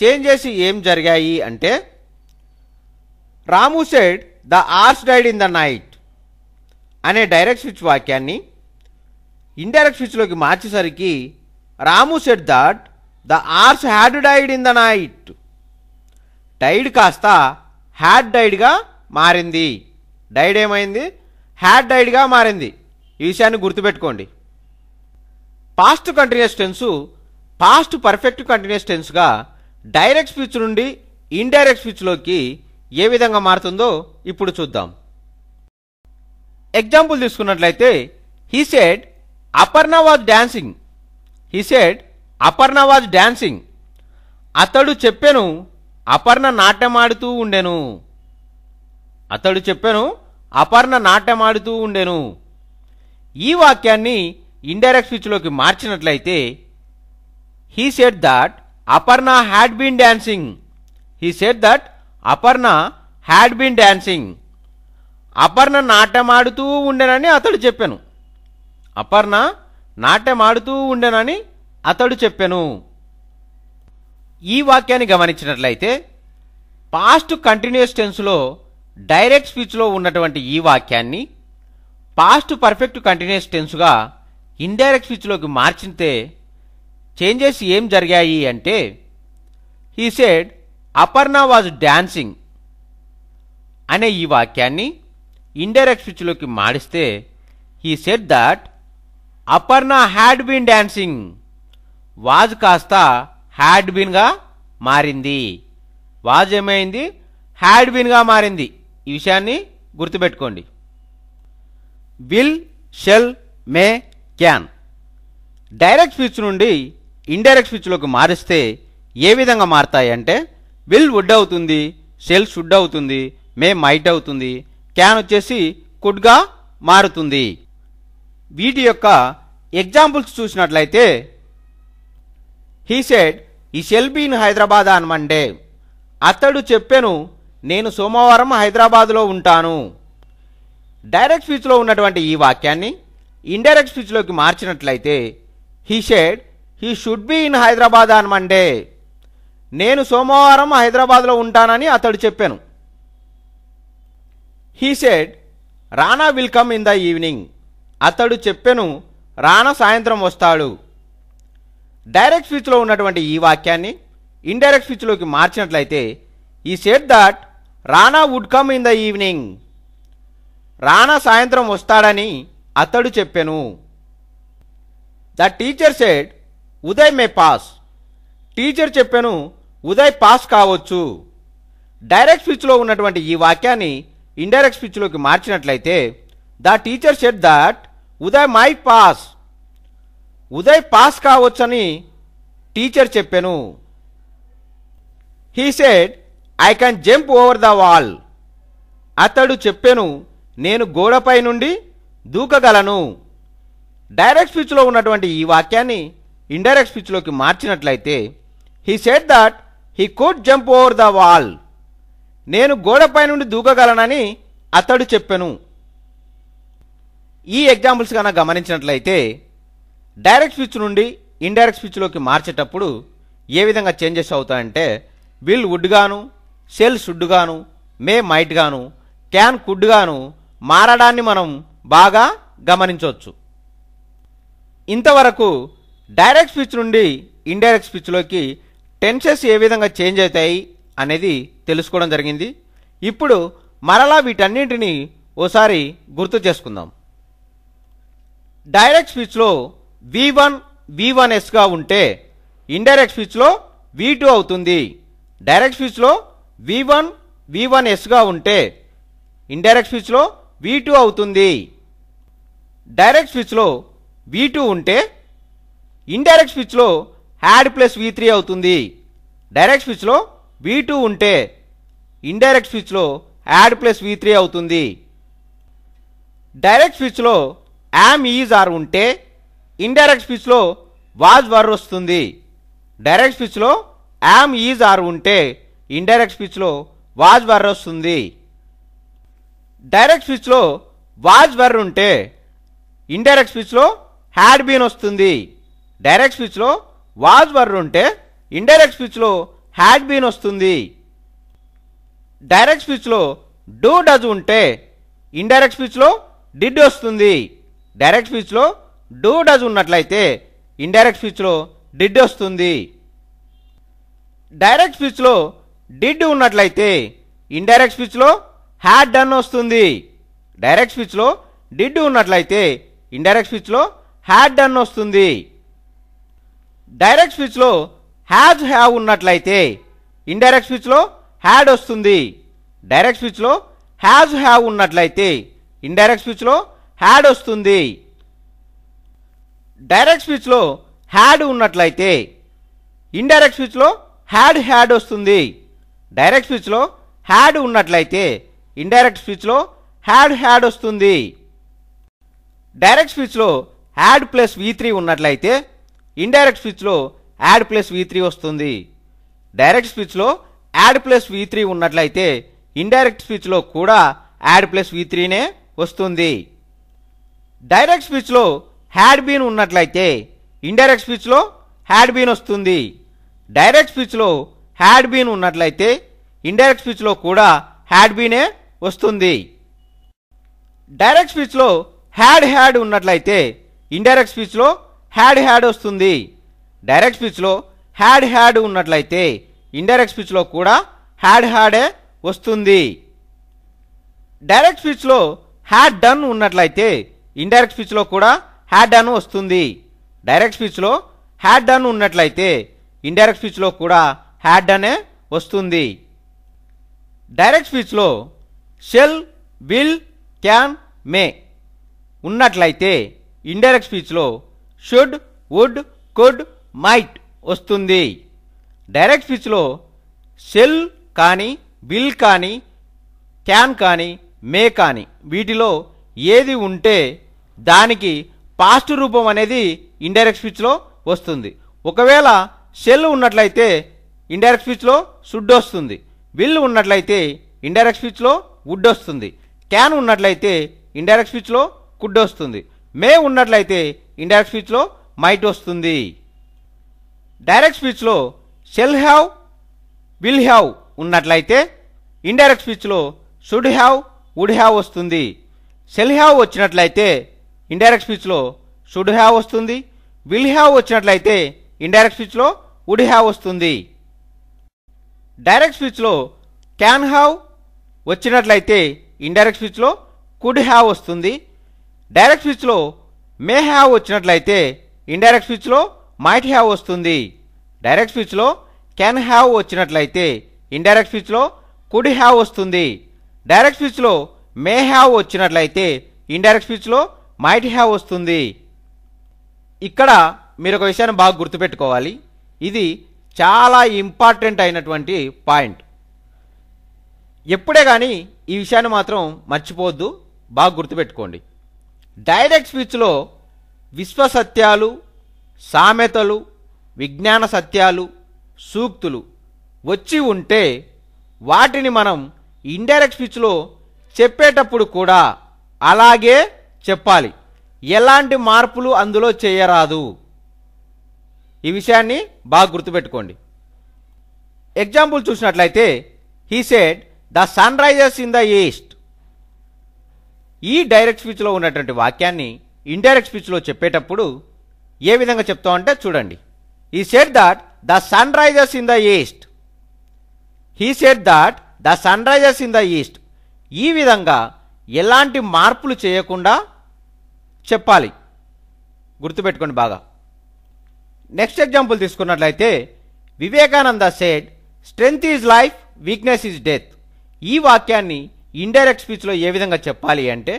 A: చేంజెస్ ఏం జరిగాయి అంటే Ramu said the horse died in the night అనే డైరెక్ట్ స్విచ్ వాక్యాన్ని ఇండైరెక్ట్ స్విచ్లోకి మార్చేసరికి Ramu said that the horse had died in the night died కాస్త హ్యాడ్ డైడ్గా మారింది డైడ్ ఏమైంది హ్యాడ్ డైడ్గా మారింది ఈ విషయాన్ని గుర్తుపెట్టుకోండి past continuous tense past perfect continuous టెన్స్గా డైరెక్ట్ స్పీచ్ నుండి ఇండైరెక్ట్ స్పీచ్లోకి ఏ విధంగా మారుతుందో ఇప్పుడు చూద్దాం ఎగ్జాంపుల్ తీసుకున్నట్లయితే he said Aparna was dancing he said Aparna was dancing అతడు చెప్పాను అపర్ణ నాట్యమాడుతూ ఉండెను అతడు చెప్పాను అపర్ణ నాట్యమాడుతూ ఉండెను ఈ వాక్యాన్ని ఇండైరెక్ట్ స్విచ్లోకి మార్చినట్లయితే he said that Aparna had been dancing he said that Aparna had been dancing Aparna నాట్యమాడుతూ ఆడుతూ ఉండెనని అతడు చెప్పాను అపర్ణ నాట్యం ఆడుతూ ఉండెనని అతడు చెప్పాను ఈ వాక్యాన్ని గమనించినట్లయితే పాస్ట్ కంటిన్యూస్ టెన్స్లో డైరెక్ట్ స్పీచ్లో ఉన్నటువంటి ఈ వాక్యాన్ని పాస్ట్ పర్ఫెక్ట్ కంటిన్యూస్ టెన్స్గా ఇండైరెక్ట్ స్పీచ్లోకి మార్చితే చేంజెస్ ఏం జరిగాయి అంటే he said Aparna was dancing అనే ఈ వాక్యాన్ని ఇండైరెక్ట్ స్విచ్లోకి మారిస్తే he said that Aparna had been dancing was కాస్త హ్యాడ్ బీన్గా మారింది వాజ్ ఏమైంది హ్యాడ్ బీన్గా మారింది ఈ విషయాన్ని గుర్తుపెట్టుకోండి will shall may can direct switch నుండి ఇండైరెక్ట్ స్విచ్లోకి మారిస్తే ఏ విధంగా మారుతాయి అంటే విల్ వుడ్ అవుతుంది సెల్ షుడ్ అవుతుంది మే మైట్ అవుతుంది క్యాన్ వచ్చేసి కుడ్గా మారుతుంది వీటి యొక్క ఎగ్జాంపుల్స్ చూసినట్లయితే he said I shall be in Hyderabad on Monday అతడు చెప్పాను నేను సోమవారం హైదరాబాద్లో ఉంటాను డైరెక్ట్ స్పీచ్లో ఉన్నటువంటి ఈ వాక్యాన్ని ఇండైరెక్ట్ స్పీచ్లోకి మార్చినట్లయితే he said he should be in Hyderabad on Monday నేను సోమవారం హైదరాబాద్లో ఉంటానని అతడు చెప్పాను he said Rana will come in the evening అతడు చెప్పెను రానా సాయంత్రం వస్తాడు డైరెక్ట్ స్పీచ్లో ఉన్నటువంటి ఈ వాక్యాన్ని ఇండైరెక్ట్ స్పీచ్లోకి మార్చినట్లయితే he said that Rana would come in the evening Rana సాయంత్రం వస్తాడని అతడు చెప్పెను the teacher said Uday may pass teacher చెప్పాను ఉదయ్ పాస్ కావచ్చు డైరెక్ట్ స్పీచ్లో ఉన్నటువంటి ఈ వాక్యాన్ని ఇండైరెక్ట్ స్పీచ్లోకి మార్చినట్లయితే the teacher said that Uday might pass Uday pass కావచ్చని టీచర్ చెప్పాను he said I can jump over the wall అతడు చెప్పాను నేను గోడపై నుండి దూకగలను డైరెక్ట్ స్పీచ్లో ఉన్నటువంటి ఈ వాక్యాన్ని ఇండైరెక్ట్ స్పీచ్లోకి మార్చినట్లయితే he said that he could jump over the wall నేను గోడపై నుండి దూకగలనని అతడు చెప్పెను ఈ ఎగ్జాంపుల్స్ కన్నా గమనించినట్లయితే డైరెక్ట్ స్విచ్ నుండి ఇండైరెక్ట్ స్విచ్లోకి మార్చేటప్పుడు ఏ విధంగా చేంజెస్ అవుతాయంటే విల్ వుడ్ గాను సెల్ షుడ్ గాను మే మైట్ గాను క్యాన్ కుడ్ గాను మారడాన్ని మనం బాగా గమనించవచ్చు ఇంతవరకు డైరెక్ట్ స్విచ్ నుండి ఇండైరెక్ట్ స్విచ్లోకి టెన్సెస్ ఏ విధంగా చేంజ్ అవుతాయి అనేది తెలుసుకోవడం జరిగింది ఇప్పుడు మరలా వీటన్నింటినీ ఓసారి గుర్తు చేసుకుందాం డైరెక్ట్ స్పీచ్లో వి వన్ వి వన్ ఎస్గా ఉంటే ఇండైరెక్ట్ స్పీచ్లో వి టూ అవుతుంది డైరెక్ట్ స్పీచ్లో వి వన్ వి వన్ ఎస్గా ఉంటే ఇండైరెక్ట్ స్పీచ్లో వి టూ అవుతుంది డైరెక్ట్ స్పీచ్లో వి టూ ఉంటే ఇండైరెక్ట్ స్పీచ్లో యాడ్ ప్లస్ వి త్రీ అవుతుంది డైరెక్ట్ స్విచ్లో వి టూ ఉంటే ఇండైరెక్ట్ స్విచ్లో యాడ్ ప్లస్ వి త్రీ అవుతుంది డైరెక్ట్ స్విచ్లో యామ్ ఈజ్ ఆర్ ఉంటే ఇండైరెక్ట్ స్విచ్లో వాజ్ వర్ వస్తుంది డైరెక్ట్ స్విచ్లో యామ్ ఈజ్ ఆర్ ఉంటే ఇండైరెక్ట్ స్విచ్లో వాజ్ వర్ వస్తుంది డైరెక్ట్ స్విచ్లో వాజ్ వర్ ఉంటే ఇండైరెక్ట్ స్విచ్లో హ్యాడ్ బీన్ వస్తుంది డైరెక్ట్ స్విచ్లో వాజ్ వర్ ఉంటే ఇండైరెక్ట్ స్పీచ్లో హ్యాడ్ బీన్ వస్తుంది డైరెక్ట్ స్పీచ్లో డూ డజ్ ఉంటే ఇండైరెక్ట్ స్పీచ్లో డిడ్ వస్తుంది డైరెక్ట్ స్పీచ్లో డూ డజ్ ఉన్నట్లయితే ఇండైరెక్ట్ స్పీచ్లో డిడ్ వస్తుంది డైరెక్ట్ స్పీచ్లో డిడ్ ఉన్నట్లయితే ఇండైరెక్ట్ స్పీచ్లో హ్యాడ్ డన్ వస్తుంది డైరెక్ట్ స్పీచ్లో డిడ్ ఉన్నట్లయితే ఇండైరెక్ట్ స్పీచ్లో హ్యాడ్ డన్ వస్తుంది డైరెక్ట్ స్పీచ్లో హ్యాజ్ హ్యావ్ ఉన్నట్లయితే ఇండైరెక్ట్ స్పీచ్లో హ్యాడ్ వస్తుంది డైరెక్ట్ స్పీచ్లో హ్యాజ్ హ్యావ్ ఉన్నట్లయితే ఇండైరెక్ట్ స్పీచ్లో హ్యాడ్ వస్తుంది డైరెక్ట్ స్పీచ్లో హ్యాడ్ ఉన్నట్లయితే ఇండైరెక్ట్ స్పీచ్లో హ్యాడ్ హ్యాడ్ వస్తుంది డైరెక్ట్ స్పీచ్లో హ్యాడ్ ఉన్నట్లయితే ఇండైరెక్ట్ స్పీచ్లో హ్యాడ్ హ్యాడ్ వస్తుంది డైరెక్ట్ స్పీచ్లో హ్యాడ్ ప్లస్ వి త్రీ ఉన్నట్లయితే ఇండైరెక్ట్ స్విచ్లో యాడ్ ప్లస్ వి త్రీ వస్తుంది డైరెక్ట్ స్విచ్లో యాడ్ ప్లస్ వి త్రీ ఉన్నట్లయితే ఇండైరెక్ట్ స్విచ్లో కూడా యాడ్ ప్లస్ వి త్రీనే వస్తుంది డైరెక్ట్ స్విచ్లో హ్యాడ్ బీన్ ఉన్నట్లయితే ఇండైరెక్ట్ స్విచ్లో హ్యాడ్ బీన్ వస్తుంది డైరెక్ట్ స్విచ్లో హ్యాడ్ బీన్ ఉన్నట్లయితే ఇండైరెక్ట్ స్విచ్లో కూడా హ్యాడ్ బీనే వస్తుంది డైరెక్ట్ స్విచ్లో హ్యాడ్ హ్యాడ్ ఉన్నట్లయితే ఇండైరెక్ట్ స్విచ్లో హ్యాడ్ హ్యాడ్ వస్తుంది డైరెక్ట్ స్పీచ్లో హ్యాడ్ హ్యాడ్ ఉన్నట్లయితే ఇండైరెక్ట్ స్పీచ్లో కూడా హ్యాడ్ హ్యాడే వస్తుంది డైరెక్ట్ స్పీచ్లో హ్యాడ్ డన్ ఉన్నట్లయితే ఇండైరెక్ట్ స్పీచ్లో కూడా హ్యాడ్ డన్ వస్తుంది డైరెక్ట్ స్పీచ్లో హ్యాడ్ డన్ ఉన్నట్లయితే ఇండైరెక్ట్ స్పీచ్లో కూడా హ్యాడ్ డనే వస్తుంది డైరెక్ట్ స్పీచ్లో షెల్ విల్ క్యాన్ మే ఉన్నట్లయితే ఇండైరెక్ట్ స్పీచ్లో షుడ్ వుడ్ కుడ్ మైట్ వస్తుంది డైరెక్ట్ స్పీచ్లో సెల్ కానీ బిల్ కానీ క్యాన్ కానీ మే కానీ వీటిలో ఏది ఉంటే దానికి పాస్ట్ రూపం అనేది ఇండైరెక్ట్ స్పీచ్లో వస్తుంది ఒకవేళ సెల్ ఉన్నట్లయితే ఇండైరెక్ట్ స్పీచ్లో షుడ్ వస్తుంది బిల్ ఉన్నట్లయితే ఇండైరెక్ట్ స్పీచ్లో వుడ్ వస్తుంది క్యాన్ ఉన్నట్లయితే ఇండైరెక్ట్ స్పీచ్లో కుడ్ వస్తుంది మే ఉన్నట్లయితే ఇండైరెక్ట్ స్పీచ్లో మైట్ వస్తుంది డైరెక్ట్ స్పీచ్లో షెల్ హ్యావ్ విల్ హ్యావ్ ఉన్నట్లయితే ఇండైరెక్ట్ స్పీచ్లో షుడ్ హ్యావ్ వుడ్ హ్యావ్ వస్తుంది షెల్ హ్యావ్ వచ్చినట్లయితే ఇండైరెక్ట్ స్పీచ్లో షుడ్ హ్యావ్ వస్తుంది విల్ హ్యావ్ వచ్చినట్లయితే ఇండైరెక్ట్ స్పీచ్లో వుడ్ హ్యావ్ వస్తుంది డైరెక్ట్ స్పీచ్లో క్యాన్ హ్యావ్ వచ్చినట్లయితే ఇండైరెక్ట్ స్పీచ్లో కుడ్ హ్యావ్ వస్తుంది డైరెక్ట్ స్పీచ్లో మే హ్యావ్ వచ్చినట్లయితే ఇండైరెక్ట్ స్పీచ్లో మైట్ హ్యావ్ వస్తుంది డైరెక్ట్ స్పీచ్లో క్యాన్ హ్యావ్ వచ్చినట్లయితే ఇండైరెక్ట్ స్పీచ్లో కుడ్ హ్యావ్ వస్తుంది డైరెక్ట్ స్పీచ్లో మే హ్యావ్ వచ్చినట్లయితే ఇండైరెక్ట్ స్పీచ్లో మైట్ హ్యావ్ వస్తుంది ఇక్కడ మీరు ఒక విషయాన్ని బాగా గుర్తుపెట్టుకోవాలి ఇది చాలా ఇంపార్టెంట్ అయినటువంటి పాయింట్ ఎప్పుడే కానీ ఈ విషయాన్ని మాత్రం మర్చిపోవద్దు బాగా గుర్తుపెట్టుకోండి డైరెక్ట్ స్పీచ్లో విశ్వసత్యాలు సామెతలు విజ్ఞాన సత్యాలు సూక్తులు వచ్చి ఉంటే వాటిని మనం ఇండైరెక్ట్ స్పీచ్లో చెప్పేటప్పుడు కూడా అలాగే చెప్పాలి ఎలాంటి మార్పులు అందులో చేయరాదు ఈ విషయాన్ని బాగా గుర్తుపెట్టుకోండి ఎగ్జాంపుల్ చూసినట్లయితే he said the sun rises in the east ఈ డైరెక్ట్ స్పీచ్లో ఉన్నటువంటి వాక్యాన్ని ఇండైరెక్ట్ స్పీచ్లో చెప్పేటప్పుడు ఏ విధంగా చెప్తామంటే చూడండి he said that the sun rises in the east he said that the sun rises in the east ఈ విధంగా ఎలాంటి మార్పులు చేయకుండా చెప్పాలి గుర్తుపెట్టుకోండి బాగా నెక్స్ట్ ఎగ్జాంపుల్ తీసుకున్నట్లయితే Vivekananda said strength is life weakness is death ఈ వాక్యాన్ని ఇండైరెక్ట్ స్పీచ్లో ఏ విధంగా చెప్పాలి అంటే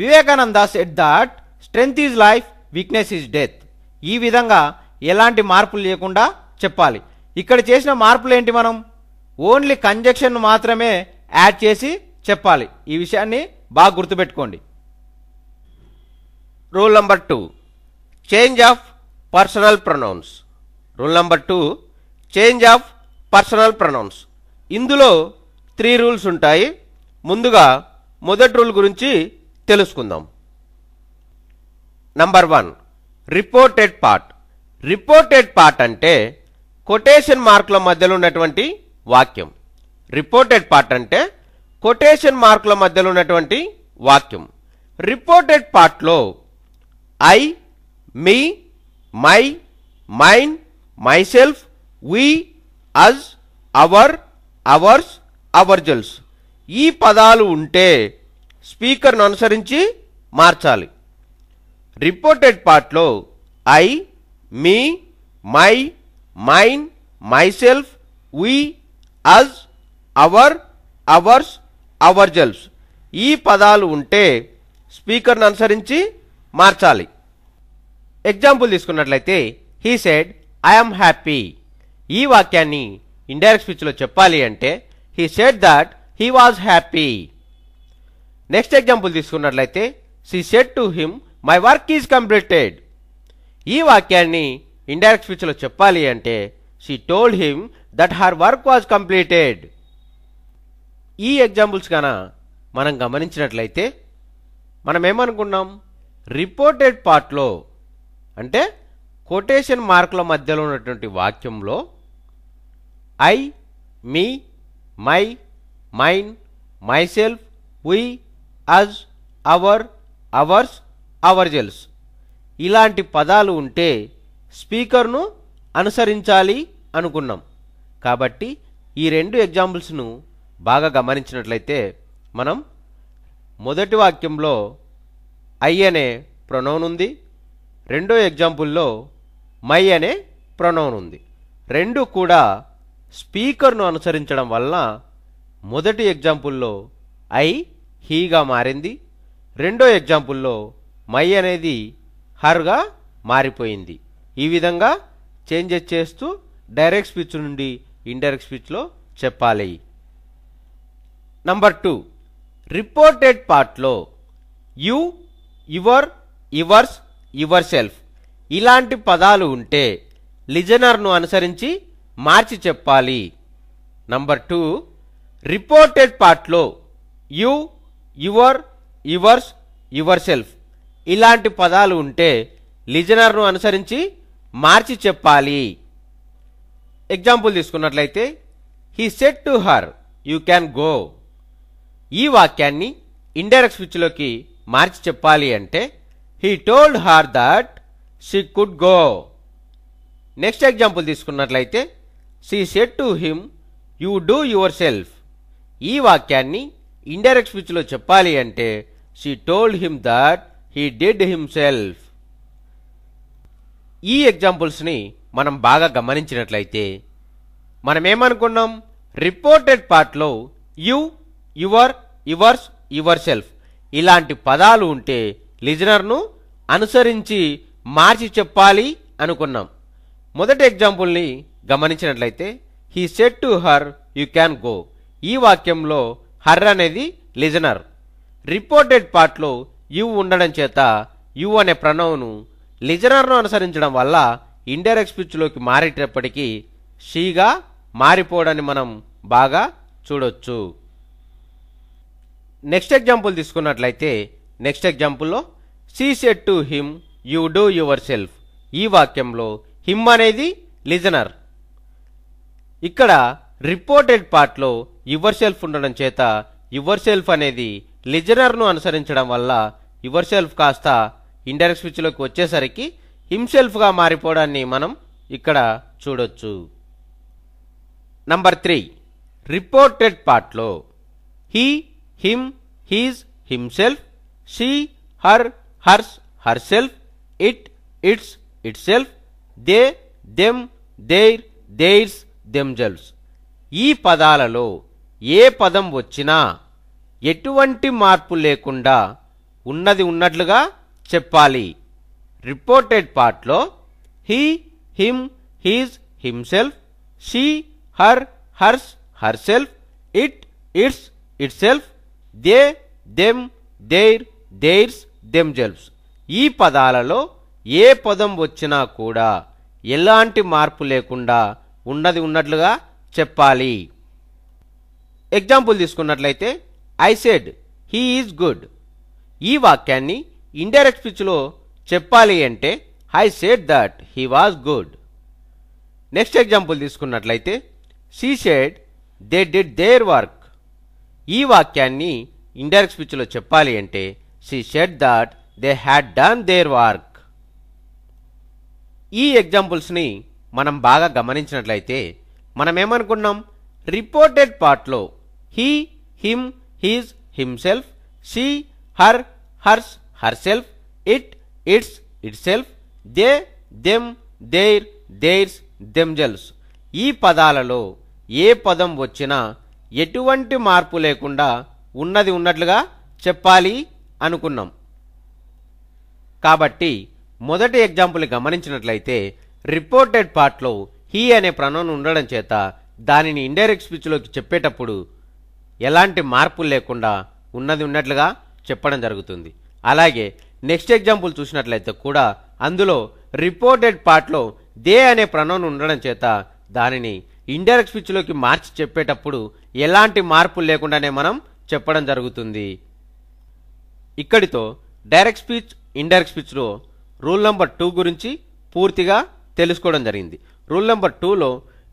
A: Vivekananda said that strength is life weakness is death ఈ విధంగా ఎలాంటి మార్పులు లేకుండా చెప్పాలి ఇక్కడ చేసిన మార్పులు ఏంటి మనం ఓన్లీ కంజెక్షన్ మాత్రమే యాడ్ చేసి చెప్పాలి ఈ విషయాన్ని బాగా గుర్తుపెట్టుకోండి rule number two change of personal pronouns rule number two change of personal pronouns ఇందులో త్రీ రూల్స్ ఉంటాయి ముందుగా మొదటి రూల్ గురించి తెలుసుకుందాం number one reported part reported part అంటే కొటేషన్ మార్కుల మధ్యలో ఉన్నటువంటి వాక్యం రిపోర్టెడ్ పార్ట్ అంటే కొటేషన్ మార్కుల మధ్యలో ఉన్నటువంటి వాక్యం రిపోర్టెడ్ పార్ట్లో I me my mine myself we us our ours ourselves ఈ పదాలు ఉంటే స్పీకర్ను అనుసరించి మార్చాలి రిపోర్టెడ్ పార్ట్లో I me my mine myself we us our ours ourselves ఈ పదాలు ఉంటే స్పీకర్ను అనుసరించి మార్చాలి ఎగ్జాంపుల్ తీసుకున్నట్లయితే హీ సెడ్ ఐఎమ్ హ్యాపీ ఈ వాక్యాన్ని ఇండైరెక్ట్ స్పీచ్లో చెప్పాలి అంటే he said that he was happy next example తీసుకున్నట్లయితే she said to him my work is completed ఈ వాక్యాన్ని ఇండైరెక్ట్ స్పీచ్లో చెప్పాలి అంటే she told him that her work was completed ఈ ఎగ్జాంపుల్స్ కన మనం గమనించినట్లయితే మనం ఏమనుకున్నాం రిపోర్టెడ్ పార్ట్లో అంటే కొటేషన్ మార్కుల మధ్యలో ఉన్నటువంటి వాక్యంలో I me my mine myself we us our ours ourselves ఇలాంటి పదాలు ఉంటే స్పీకర్ను అనుసరించాలి అనుకున్నాం కాబట్టి ఈ రెండు ఎగ్జాంపుల్స్ను బాగా గమనించినట్లయితే మనం మొదటి వాక్యంలో ఐ అనే ప్రొనౌన్ ఉంది రెండో ఎగ్జాంపుల్లో మై అనే ప్రొనౌన్ ఉంది రెండు కూడా స్పీకర్ను అనుసరించడం వలన మొదటి ఎగ్జాంపుల్లో ఐ హీగా మారింది రెండో ఎగ్జాంపుల్లో మై అనేది హర్గా మారిపోయింది ఈ విధంగా చేంజెస్ చేస్తూ డైరెక్ట్ స్పీచ్ నుండి ఇండైరెక్ట్ స్పీచ్లో చెప్పాలి నంబర్ టూ రిపోర్టెడ్ పార్ట్లో you your yours yourself ఇలాంటి పదాలు ఉంటే లిజనర్ను అనుసరించి మార్చి చెప్పాలి నంబర్ టూ రిపోర్టెడ్ పార్ట్లో you your yours yourself ఇలాంటి పదాలు ఉంటే లిజనర్ను అనుసరించి మార్చి చెప్పాలి ఎగ్జాంపుల్ తీసుకున్నట్లయితే he said to her you can go ఈ వాక్యాన్ని ఇండైరెక్ట్ స్విచ్లోకి మార్చి చెప్పాలి అంటే he told her that she could go next example తీసుకున్నట్లయితే she said to him you do yourself ఈ వాక్యాన్ని ఇండైరెక్ట్ స్విచ్లో చెప్పాలి అంటే she told him that he did himself ఈ ఎగ్జాంపుల్స్ని మనం బాగా గమనించినట్లయితే మనం ఏమనుకున్నాం రిపోర్టెడ్ పార్ట్లో you your yours yourself ఇలాంటి పదాలు ఉంటే లిజనర్ను అనుసరించి మార్చి చెప్పాలి అనుకున్నాం మొదటి ఎగ్జాంపుల్ని గమనించినట్లయితే he said to her you can go ఈ వాక్యంలో హర్ అనేది లిజనర్ రిపోర్టెడ్ పార్ట్లో యు ఉండడం చేత యు అనే ప్రణవ్ను లిజనర్ను అనుసరించడం వల్ల ఇండైరెక్ట్ స్పీచ్లోకి మారేటప్పటికీ షీగా మారిపోవడాన్ని మనం బాగా చూడొచ్చు నెక్స్ట్ ఎగ్జాంపుల్ తీసుకున్నట్లయితే నెక్స్ట్ ఎగ్జాంపుల్లో she said to him you do yourself ఈ వాక్యంలో హిమ్ అనేది లిజనర్ ఇక్కడ రిపోర్టెడ్ పార్ట్లో యువర్ సెల్ఫ్ ఉండడం చేత యువర్ సెల్ఫ్ అనేది లిజనర్ను అనుసరించడం వల్ల యువర్ సెల్ఫ్ కాస్త ఇండైరెక్ట్ స్పీచ్లోకి వచ్చేసరికి హిమ్సెల్ఫ్గా మారిపోవడాన్ని మనం ఇక్కడ చూడొచ్చు నంబర్ త్రీ రిపోర్టెడ్ పార్ట్లో he him his himself she her hers herself it its itself they them their theirs themselves ఈ పదాలలో ఏ పదం వచ్చినా ఎటువంటి మార్పు లేకుండా ఉన్నది ఉన్నట్లుగా చెప్పాలి రిపోర్టెడ్ పార్ట్లో he him his himself she her hers herself it its itself they them their theirs themselves ఈ పదాలలో ఏ పదం వచ్చినా కూడా ఎలాంటి మార్పు లేకుండా ఉన్నది ఉన్నట్లుగా చెప్పాలి ఎగ్జాంపుల్ తీసుకున్నట్లయితే I said he is good ఈ వాక్యాన్ని ఇండైరెక్ట్ స్పీచ్లో చెప్పాలి అంటే I said that he was good next example తీసుకున్నట్లయితే she said they did their work ఈ వాక్యాన్ని ఇండైరెక్ట్ స్పీచ్లో చెప్పాలి అంటే she said that they had done their work ఈ ఎగ్జాంపుల్స్ని మనం బాగా గమనించినట్లయితే మనం ఏమనుకున్నాం రిపోర్టెడ్ పార్ట్లో he him his himself she her hers herself it its itself they them their there's దెమ్జల్స్ ఈ పదాలలో ఏ పదం వచ్చినా ఎటువంటి మార్పు లేకుండా ఉన్నది ఉన్నట్లుగా చెప్పాలి అనుకున్నాం కాబట్టి మొదటి ఎగ్జాంపుల్ గమనించినట్లయితే రిపోర్టెడ్ పార్ట్లో హీ అనే ప్రణం ఉండడం చేత దానిని ఇండైరెక్ట్ స్పీచ్లోకి చెప్పేటప్పుడు ఎలాంటి మార్పులు లేకుండా ఉన్నది ఉన్నట్లుగా చెప్పడం జరుగుతుంది అలాగే నెక్స్ట్ ఎగ్జాంపుల్ చూసినట్లయితే కూడా అందులో రిపోర్టెడ్ పార్ట్లో దే అనే ప్రణవం ఉండడం చేత దానిని ఇండైరెక్ట్ స్పీచ్లోకి మార్చి చెప్పేటప్పుడు ఎలాంటి మార్పులు లేకుండానే మనం చెప్పడం జరుగుతుంది ఇక్కడితో డైరెక్ట్ స్పీచ్ ఇండైరెక్ట్ స్పీచ్లో రూల్ నెంబర్ టూ గురించి పూర్తిగా తెలుసుకోవడం జరిగింది రూల్ నెంబర్ టూలో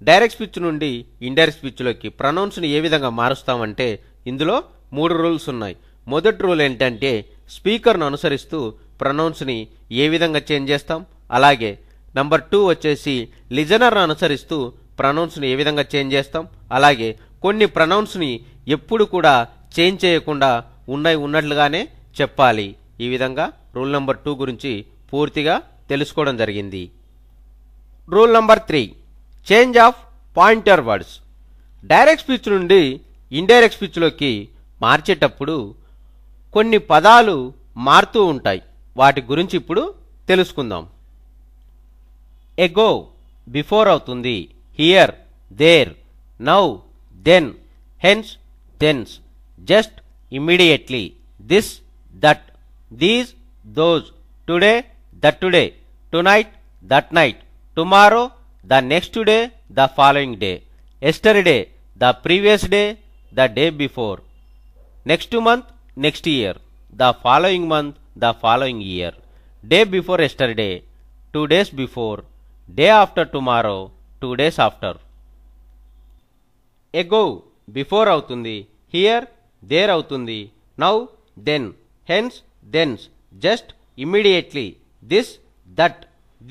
A: డైరెక్ట్ స్పీచ్ నుండి ఇండైరెక్ట్ స్పీచ్లోకి ప్రనౌన్స్ని ఏ విధంగా మారుస్తామంటే ఇందులో మూడు రూల్స్ ఉన్నాయి మొదటి రూల్ ఏంటంటే స్పీకర్ను అనుసరిస్తూ ప్రొనౌన్స్ని ఏ విధంగా చేంజ్ చేస్తాం అలాగే నంబర్ టూ వచ్చేసి లిజనర్ను అనుసరిస్తూ ప్రొనౌన్స్ని ఏ విధంగా చేంజ్ చేస్తాం అలాగే కొన్ని ప్రొనౌన్స్ని ఎప్పుడు కూడా చేంజ్ చేయకుండా ఉన్నాయి ఉన్నట్లుగానే చెప్పాలి ఈ విధంగా రూల్ నెంబర్ టూ గురించి పూర్తిగా తెలుసుకోవడం జరిగింది rule number three change of pointer words direct speech నుండి ఇండైరెక్ట్ స్పీచ్లోకి మార్చేటప్పుడు కొన్ని పదాలు మారుతూ ఉంటాయి వాటి గురించి ఇప్పుడు తెలుసుకుందాం ఎగో బిఫోర్ అవుతుంది here there now then hence thence just immediately this that these those today that today tonight that night tomorrow the next day the following day yesterday the previous day the day before next month next year the following month the following year day before yesterday two days before day after tomorrow two days after ago before అవుతుంది here there అవుతుంది now then hence thence just immediately this that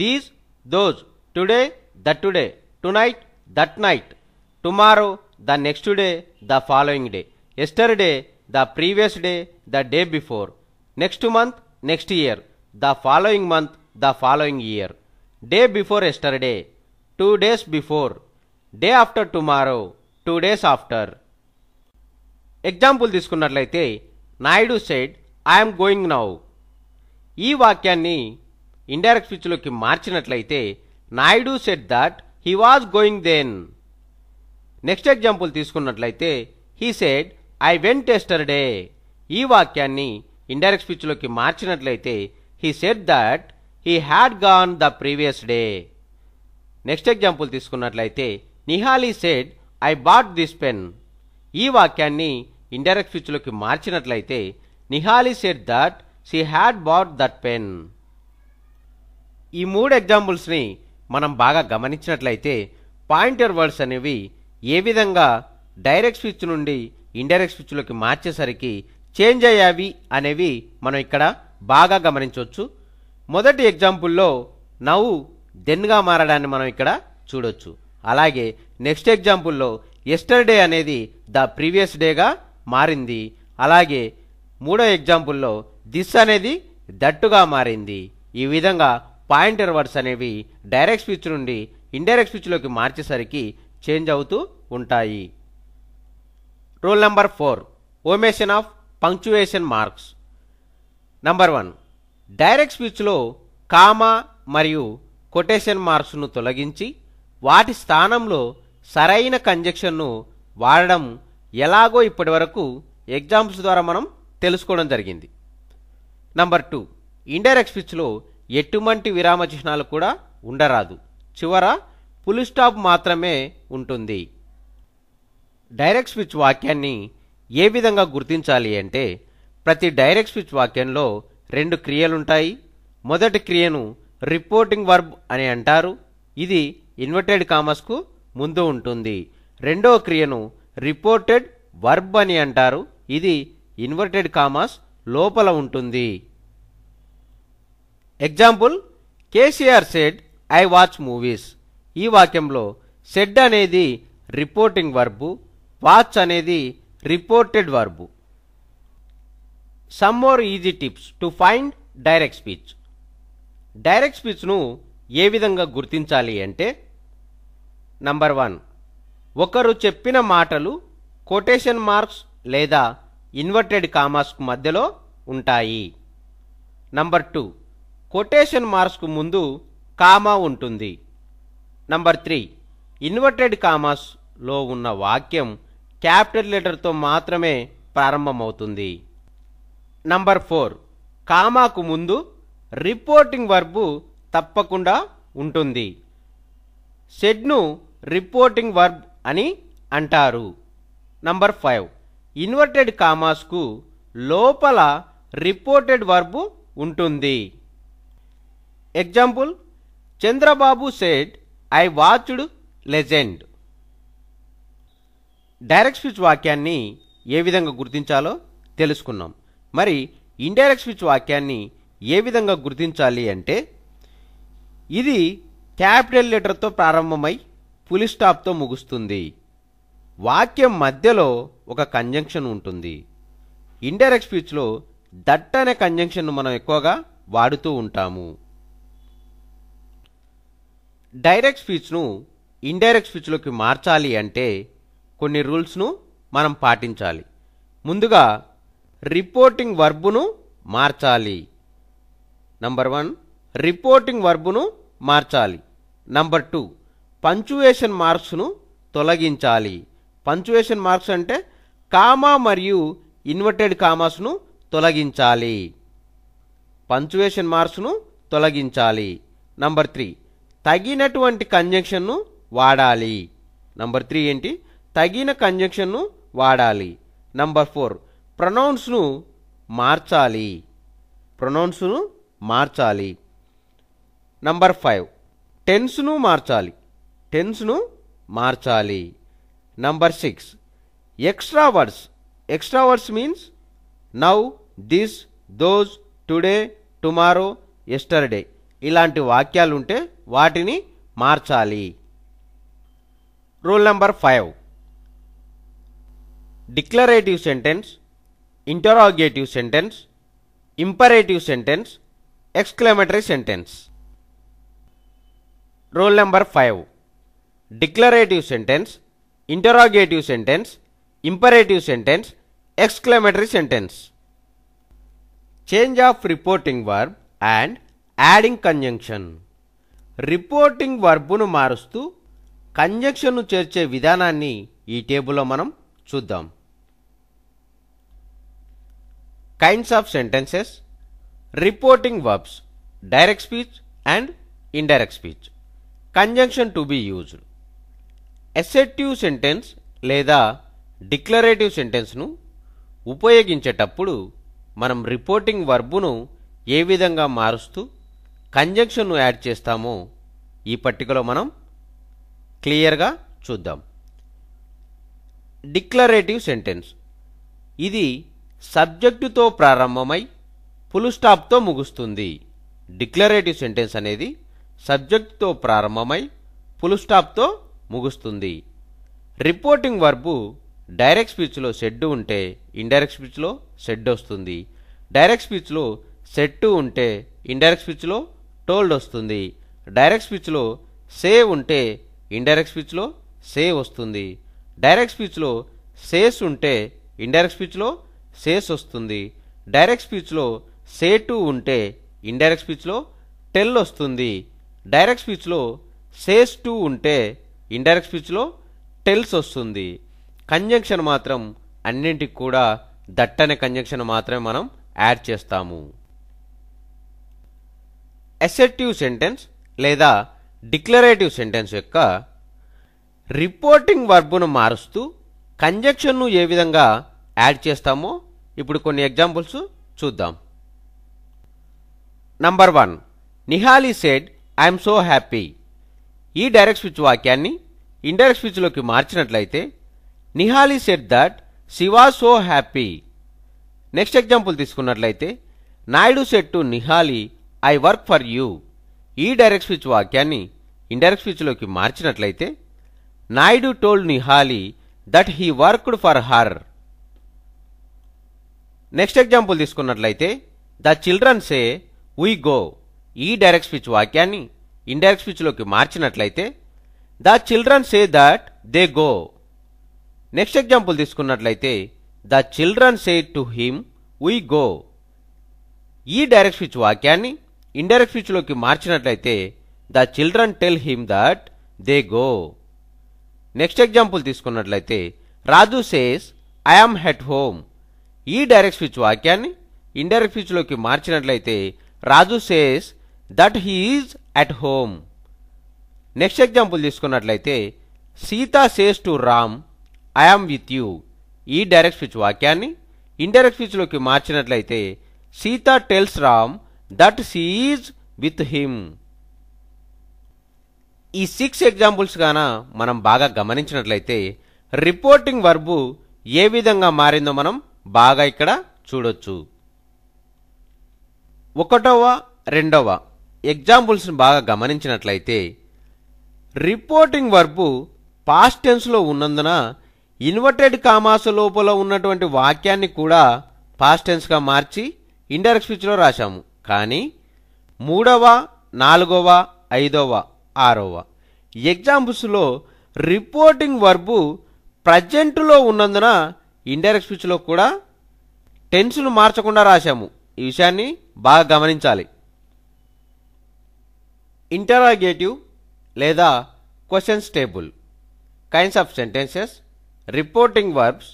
A: these those today that today tonight that night tomorrow the next day the following day yesterday the previous day the day before next month next year the following month the following year day before yesterday two days before day after tomorrow two days after example తీసుకున్నట్లయితే Naidu said I'm going now ఈ వాక్యాన్ని indirect స్పీచ్లోకి మార్చినట్లయితే Naidu said that he was going then next example తీసుకున్నట్లయితే he said I went yesterday ఈ వాక్యాన్ని indirect స్పీచ్లోకి మార్చినట్లయితే he said that he had gone the previous day next example తీసుకున్నట్లయితే Nihali said I bought this pen ఈ వాక్యాన్ని ఇండైరెక్ట్ స్పీచ్లోకి మార్చినట్లయితే Nihali said that she had bought that pen ఈ మూడు ఎగ్జాంపుల్స్ని మనం బాగా గమనించినట్లయితే పాయింటర్ వర్డ్స్ అనేవి ఏ విధంగా డైరెక్ట్ స్విచ్ నుండి ఇండైరెక్ట్ స్విచ్లోకి మార్చేసరికి చేంజ్ అయ్యావి అనేవి మనం ఇక్కడ బాగా గమనించవచ్చు మొదటి ఎగ్జాంపుల్లో నవ్వు దెన్గా మారడాన్ని మనం ఇక్కడ చూడొచ్చు అలాగే నెక్స్ట్ ఎగ్జాంపుల్లో ఎస్టర్డే అనేది ద ప్రీవియస్ డేగా మారింది అలాగే మూడో ఎగ్జాంపుల్లో దిస్ అనేది దట్టుగా మారింది ఈ విధంగా పాయింటర్ వర్డ్స్ అనేవి డైరెక్ట్ స్విచ్ నుండి ఇండైరెక్ట్ స్విచ్లోకి మార్చేసరికి చేంజ్ అవుతూ ఉంటాయి rule number four omission of punctuation marks number one direct స్పీచ్లో కామా మరియు కొటేషన్ మార్క్స్ను తొలగించి వాటి స్థానంలో సరైన కంజెక్షన్ను వాడడం ఎలాగో ఇప్పటి వరకు ఎగ్జామ్స్ ద్వారా మనం తెలుసుకోవడం జరిగింది నంబర్ టూ ఇండైరెక్ట్ స్పీచ్లో ఎటువంటి విరామ చిహ్నాలు కూడా ఉండరాదు చివర పులిస్టాప్ మాత్రమే ఉంటుంది డైరెక్ట్ స్విచ్ వాక్యాన్ని ఏ విధంగా గుర్తించాలి అంటే ప్రతి డైరెక్ట్ స్విచ్ వాక్యంలో రెండు క్రియలుంటాయి మొదటి క్రియను రిపోర్టింగ్ వర్బ్ అని అంటారు ఇది ఇన్వర్టెడ్ కామర్స్కు ముందు ఉంటుంది రెండవ క్రియను రిపోర్టెడ్ వర్బ్ అని అంటారు ఇది ఇన్వర్టెడ్ కామర్స్ లోపల ఉంటుంది example KCR said I watch movies ఈ వాక్యంలో సెడ్ అనేది రిపోర్టింగ్ వర్బు వాచ్ అనేది reported verb some more easy tips to find direct speech direct స్పీచ్ను ఏ విధంగా గుర్తించాలి అంటే నంబర్ వన్ ఒకరు చెప్పిన మాటలు కొటేషన్ మార్క్స్ లేదా ఇన్వర్టెడ్ కామాస్కు మధ్యలో ఉంటాయి నంబర్ టూ కొటేషన్ మార్క్స్కు ముందు కామా ఉంటుంది నంబర్ త్రీ ఇన్వర్టెడ్ కామాస్లో ఉన్న వాక్యం క్యాపిటల్ లెటర్తో మాత్రమే ప్రారంభమవుతుంది నంబర్ ఫోర్ కామాకు ముందు రిపోర్టింగ్ వర్బు తప్పకుండా ఉంటుంది షెడ్ను రిపోర్టింగ్ వర్బ్ అని అంటారు నంబర్ ఫైవ్ ఇన్వర్టెడ్ కామాస్కు లోపల రిపోర్టెడ్ వర్బు ఉంటుంది example Chandrababu said I watched Legend direct speech వాక్యాన్ని ఏ విధంగా గుర్తించాలో తెలుసుకున్నాం మరి ఇండైరెక్ట్ స్పీచ్ వాక్యాన్ని ఏ విధంగా గుర్తించాలి అంటే ఇది క్యాపిటల్ లెటర్తో ప్రారంభమై పులి స్టాప్తో ముగుస్తుంది వాక్యం మధ్యలో ఒక కంజంక్షన్ ఉంటుంది ఇండైరెక్ట్ స్పీచ్లో దట్ అనే కంజంక్షన్ను మనం ఎక్కువగా వాడుతూ ఉంటాము డైరెక్ట్ స్పీచ్ను ఇండైరెక్ట్ స్పీచ్లోకి మార్చాలి అంటే కొన్ని రూల్స్ను మనం పాటించాలి ముందుగా రిపోర్టింగ్ వర్బును మార్చాలి నంబర్ వన్ రిపోర్టింగ్ వర్బును మార్చాలి నంబర్ టూ పంచువేషన్ మార్క్స్ను తొలగించాలి పంచువేషన్ మార్క్స్ అంటే కామా మరియు ఇన్వర్టెడ్ కామాస్ను తొలగించాలి పంచువేషన్ మార్క్స్ను తొలగించాలి నంబర్ త్రీ తగినటువంటి కంజంక్షన్ను వాడాలి నంబర్ త్రీ ఏంటి తగిన కంజంక్షన్ను వాడాలి నంబర్ ఫోర్ ప్రొనౌన్స్ను మార్చాలి ప్రొనౌన్స్ను మార్చాలి నంబర్ ఫైవ్ టెన్స్ను మార్చాలి టెన్స్ను మార్చాలి number six extra words extra words means now this those today tomorrow yesterday ఇలాంటి వాక్యాలుంటే వాటిని మార్చాలి rule number five declarative sentence interrogative sentence imperative sentence exclamatory sentence rule number five declarative sentence interrogative sentence imperative sentence exclamatory sentence change of reporting verb and adding conjunction reporting వర్బును మారుస్తూ కంజంక్షన్ను చేర్చే విధానాన్ని ఈ టేబుల్లో మనం చూద్దాం kinds of sentences reporting verbs direct speech and indirect speech conjunction to be used assertive sentence లేదా డిక్లరేటివ్ సెంటెన్స్ను ఉపయోగించేటప్పుడు మనం రిపోర్టింగ్ వర్బును ఏ విధంగా మారుస్తూ కంజంక్షన్ను యాడ్ చేస్తామో ఈ పట్టికలో మనం క్లియర్గా చూద్దాం డిక్లరేటివ్ సెంటెన్స్ ఇది సబ్జెక్టుతో ప్రారంభమై పులుస్టాప్తో స్టాప్తో ముగుస్తుంది డిక్లరేటివ్ సెంటెన్స్ అనేది సబ్జెక్టుతో ప్రారంభమై పులుస్టాప్తో స్టాప్తో ముగుస్తుంది రిపోర్టింగ్ వర్బు డైరెక్ట్ స్పీచ్లో సెడ్ ఉంటే ఇండైరెక్ట్ స్పీచ్లో సెడ్ వస్తుంది డైరెక్ట్ స్పీచ్లో సెట్టు ఉంటే ఇండైరెక్ట్ స్పీచ్లో టోల్డ్ వస్తుంది డైరెక్ట్ స్పీచ్లో సే ఉంటే ఇండైరెక్ట్ స్పీచ్లో సే వస్తుంది డైరెక్ట్ స్పీచ్లో సేస్ ఉంటే ఇండైరెక్ట్ స్పీచ్లో సేస్ వస్తుంది డైరెక్ట్ స్పీచ్లో సే టు ఉంటే ఇండైరెక్ట్ స్పీచ్లో టెల్ వస్తుంది డైరెక్ట్ స్పీచ్లో సేస్ టు ఉంటే ఇండైరెక్ట్ స్పీచ్లో టెల్స్ వస్తుంది కంజంక్షన్ మాత్రం అన్నింటికి కూడా దట్టనే కంజంక్షన్ మాత్రమే మనం యాడ్ చేస్తాము అసెటివ్ సెంటెన్స్ లేదా డిక్లరేటివ్ సెంటెన్స్ యొక్క రిపోర్టింగ్ వర్బును మారుస్తూ కంజక్షన్ను ఏ విధంగా యాడ్ చేస్తామో ఇప్పుడు కొన్ని ఎగ్జాంపుల్స్ చూద్దాం number one Nihali said I'm so happy ఈ డైరెక్ట్ స్విచ్ వాక్యాన్ని ఇండైరెక్ట్ స్విచ్లోకి మార్చినట్లయితే Nihali said that she was so happy next example తీసుకున్నట్లయితే Naidu said to Nihali I work for you ఈ డైరెక్ట్ స్విచ్ వాక్యాన్ని ఇండైరెక్ట్ స్విచ్లోకి మార్చినట్లయితే Naidu told Nihali that he worked for her next example తీసుకున్నట్లయితే the children say we go ఈ డైరెక్ట్ స్పీచ్ వాక్యాన్ని indirect స్పీచ్లోకి మార్చినట్లయితే the children say that they go next example తీసుకున్నట్లయితే the children say to him we go ఈ direct speech వాక్యాన్ని indirect స్పీచ్లోకి మార్చినట్లయితే the children tell him that they go next example తీసుకున్నట్లయితే Raju says I am at home ఈ direct speech వాక్యాన్ని indirect స్పీచ్లోకి మార్చినట్లయితే Raju says that he is at home next example తీసుకున్నట్లయితే Sita says to Ram I am with you ఈ డైరెక్ట్ స్పీచ్ వాక్యాన్ని indirect స్పీచ్లోకి మార్చినట్లయితే Sita tells Ram that she is with him ఈ సిక్స్ ఎగ్జాంపుల్స్ గాన మనం బాగా గమనించినట్లయితే రిపోర్టింగ్ వర్బు ఏ విధంగా మారిందో మనం బాగా ఇక్కడ చూడొచ్చు ఒకటవ రెండవ ఎగ్జాంపుల్స్ని బాగా గమనించినట్లయితే రిపోర్టింగ్ వర్బు పాస్ట్ టెన్స్లో ఉన్నందున ఇన్వర్టెడ్ కామాస్ లోపల ఉన్నటువంటి వాక్యాన్ని కూడా పాస్ట్ టెన్స్గా మార్చి ఇండైరెక్ట్ స్పీచ్లో రాశాము కానీ మూడవ నాలుగవ ఐదవ ఆరవ ఎగ్జాంపుల్స్లో రిపోర్టింగ్ వర్బు ప్రజెంట్లో ఉన్నందున ఇండైరెక్ట్ స్పీచ్లో కూడా టెన్స్ను మార్చకుండా రాశాము ఈ విషయాన్ని బాగా గమనించాలి ఇంటరాగేటివ్ లేదా questions table kinds of sentences reporting verbs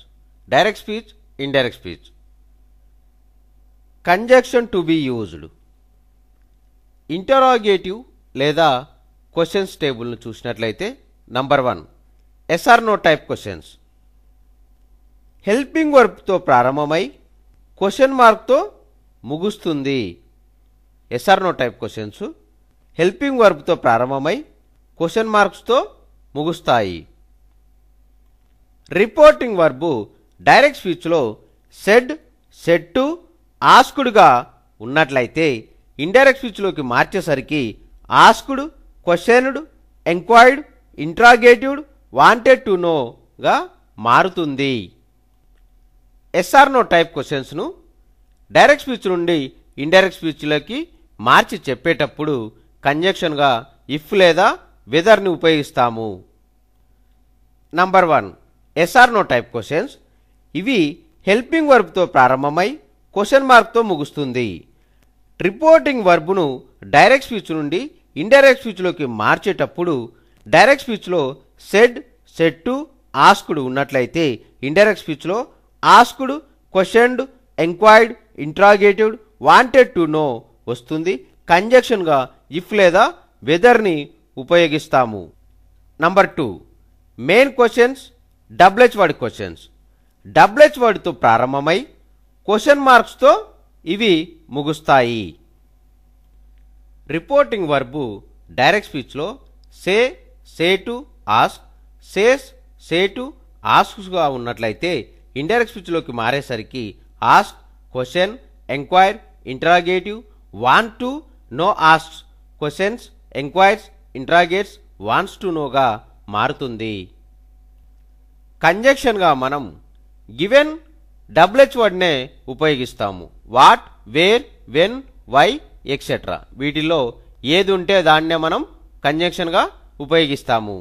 A: direct speech indirect speech conjunction to be used interrogative లేదా క్వశ్చన్స్ టేబుల్ను చూసినట్లయితే number one yes or no type questions helping వర్బ్తో ప్రారంభమై క్వశ్చన్ మార్క్తో ముగుస్తుంది ఎస్ఆర్నో టైప్ క్వశ్చన్స్ హెల్పింగ్ వర్బ్తో ప్రారంభమై క్వశ్చన్ మార్క్స్తో ముగుస్తాయి రిపోర్టింగ్ వర్బు డైరెక్ట్ స్పీచ్లో సెడ్ సెట్టు ఆస్కుడుగా ఉన్నట్లయితే ఇండైరెక్ట్ స్పీచ్లోకి మార్చేసరికి asked questioned enquired interrogated wanted to నోగా మారుతుంది ఎస్ఆర్నో టైప్ క్వశ్చన్స్ను డైరెక్ట్ స్పీచ్ నుండి ఇండైరెక్ట్ స్పీచ్లోకి మార్చి చెప్పేటప్పుడు కంజక్షన్గా ఇఫ్ లేదా వెదర్ని ఉపయోగిస్తాము number one yes or no type questions ఇవి హెల్పింగ్ వర్బ్తో ప్రారంభమై క్వశ్చన్ మార్క్తో ముగుస్తుంది రిపోర్టింగ్ వర్బును డైరెక్ట్ స్పీచ్ నుండి ఇండైరెక్ట్ స్పీచ్లోకి మార్చేటప్పుడు డైరెక్ట్ స్పీచ్లో సెడ్ సెట్టు ఆస్కుడు ఉన్నట్లయితే ఇండైరెక్ట్ స్పీచ్లో asked questioned enquired interrogated wanted to know వస్తుంది కంజక్షన్గా ఇఫ్ లేదా వెదర్ని ఉపయోగిస్తాము number two main questions WH word questions WH వర్డ్తో ప్రారంభమై క్వశ్చన్ మార్క్స్తో ఇవి ముగుస్తాయి రిపోర్టింగ్ వర్బు డైరెక్ట్ స్పీచ్లో say say to ask says say to ఆస్క్స్గా ఉన్నట్లయితే ఇండైరెక్ట్ స్పీచ్లోకి మారేసరికి asked question enquire interrogative want to know asked questions enquires interrogates wants to నోగా మారుతుంది కంజెక్షన్గా మనం గివెన్ హెచ్ వర్డ్నే ఉపయోగిస్తాము what where when why etcetera వీటిలో ఏది ఉంటే దాన్నే మనం కంజెక్షన్గా ఉపయోగిస్తాము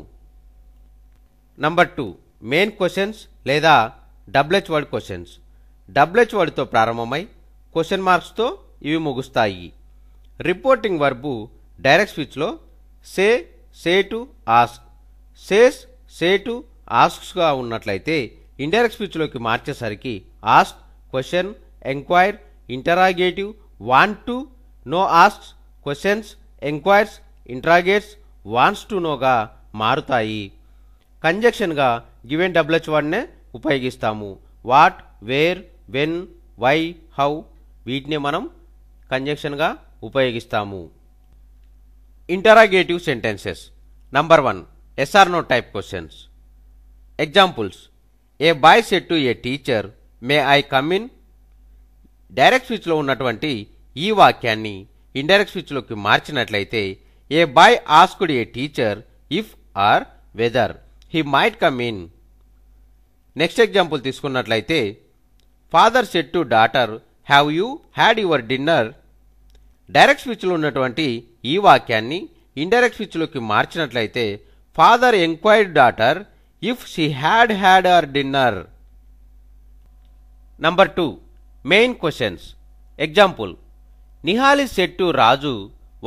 A: నంబర్ టూ మెయిన్ క్వశ్చన్స్ లేదా డబ్ల్యూహెచ్ వర్డ్ క్వశ్చన్స్ డబ్ల్యూహెచ్ వర్డ్తో ప్రారంభమై క్వశ్చన్ మార్క్స్తో ఇవి ముగుస్తాయి రిపోర్టింగ్ వర్బు డైరెక్ట్ స్పీచ్లో say say to ask says say to ఆస్క్స్గా ఉన్నట్లయితే ఇండైరెక్ట్ స్పీచ్లోకి మార్చేసరికి ask question enquire interrogative want to know asks questions enquires interrogates wants to నోగా మారుతాయి కంజెక్షన్గా గివెన్ డబ్ల్యూహెచ్ వర్డ్నే ఉపయోగిస్తాము what where when why how వీటిని మనం కంజెక్షన్గా ఉపయోగిస్తాము interrogative sentences number one yes or no type questions examples a boy said to a teacher may I come in direct స్విచ్లో ఉన్నటువంటి ఈ వాక్యాన్ని ఇండైరెక్ట్ స్విచ్లోకి మార్చినట్లయితే a boy asked a teacher if or whether he might come in next example తీసుకున్నట్లయితే father said to daughter have you had your dinner direct స్విచ్లో ఉన్నటువంటి ఈ వాక్యాన్ని ఇండైరెక్ట్ స్విచ్లోకి మార్చినట్లయితే father enquired daughter if she had had our dinner number two main questions example Nihali said to Raju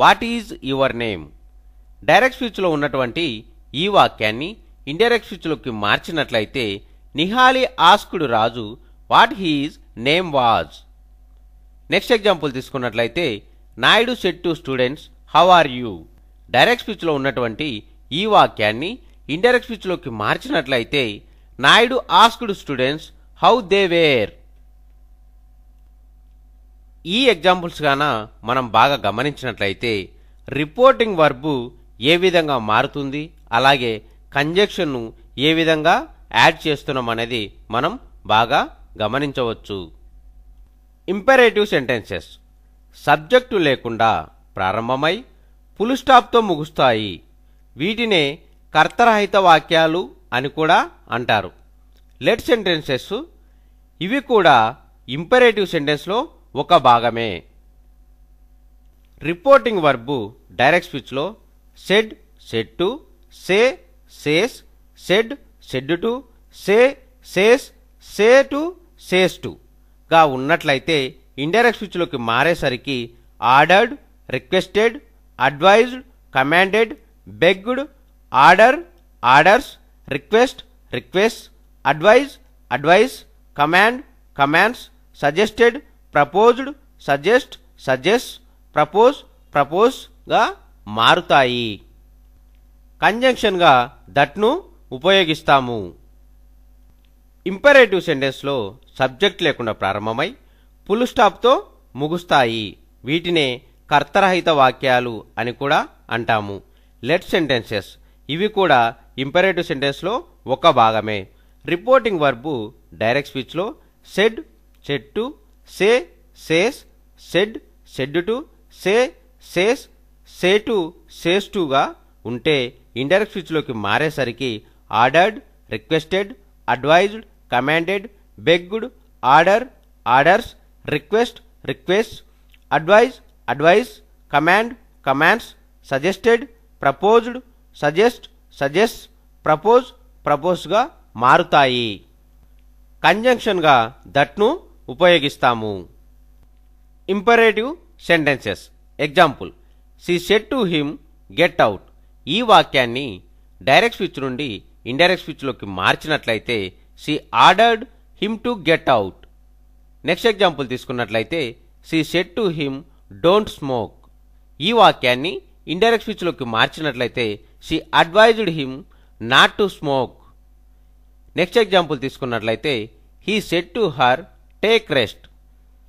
A: what is your name direct స్విచ్లో ఉన్నటువంటి ఈ వాక్యాన్ని ఇండైరెక్ట్ స్విచ్లోకి మార్చినట్లయితే Nihali asked Raju what his name was next example తీసుకున్నట్లయితే Naidu said to students how are you direct స్పీచ్లో ఉన్నటువంటి ఈ వాక్యాన్ని ఇండైరెక్ట్ స్పీచ్లోకి మార్చినట్లయితే Naidu asked students how they were ఈ ఎగ్జాంపుల్స్ గాన మనం బాగా గమనించినట్లయితే రిపోర్టింగ్ వర్బు ఏ విధంగా మారుతుంది అలాగే కంజెక్షన్ను ఏ విధంగా యాడ్ చేస్తున్నాం అనేది మనం బాగా గమనించవచ్చు ఇంపెరేటివ్ సెంటెన్సెస్ సబ్జెక్టు లేకుండా ప్రారంభమై పులుస్టాప్తో స్టాప్తో ముగుస్తాయి వీటినే కర్తరహిత వాక్యాలు అని కూడా అంటారు లెట్ సెంటెన్సెస్ ఇవి కూడా ఇంపెరేటివ్ సెంటెన్స్లో ఒక భాగమే రిపోర్టింగ్ వర్బు డైరెక్ట్ స్పీచ్లో said said to say says said said to say says say to says to గా ఉన్నట్లయితే ఇండైరెక్ట్ స్విచ్లోకి మారేసరికి ordered requested advised commanded begged order orders request request advise advise command commands suggested proposed suggest suggest propose ప్రపోజ్గా మారుతాయి కంజంక్షన్గా దట్ను ఉపయోగిస్తాము imperative సెంటెన్స్లో subject లేకుండా ప్రారంభమై ఫుల్ స్టాప్తో ముగుస్తాయి వీటినే కర్తరహిత వాక్యాలు అని కూడా అంటాము లెట్ సెంటెన్సెస్ ఇవి కూడా ఇంపరేటివ్ సెంటెన్స్లో ఒక భాగమే రిపోర్టింగ్ వర్బు డైరెక్ట్ స్పీచ్లో said said to say says said said to say says say to says టుగా ఉంటే ఇండైరెక్ట్ స్పీచ్లోకి మారేసరికి ordered requested advised commanded begged order orders request request advise advise command commands suggested proposed suggest suggest propose ప్రపోజ్గా మారుతాయి కంజంక్షన్గా దట్ను ఉపయోగిస్తాము imperative sentences example she said to him get out ఈ వాక్యాన్ని డైరెక్ట్ స్విచ్ నుండి ఇండైరెక్ట్ స్పీచ్లోకి మార్చినట్లయితే she ordered him to get out next example తీసుకున్నట్లయితే she said to him don't smoke ఈ వాక్యాన్ని ఇండైరెక్ట్ స్పీచ్లోకి మార్చినట్లయితే she advised him not to smoke next example తీసుకున్నట్లయితే he said to her take rest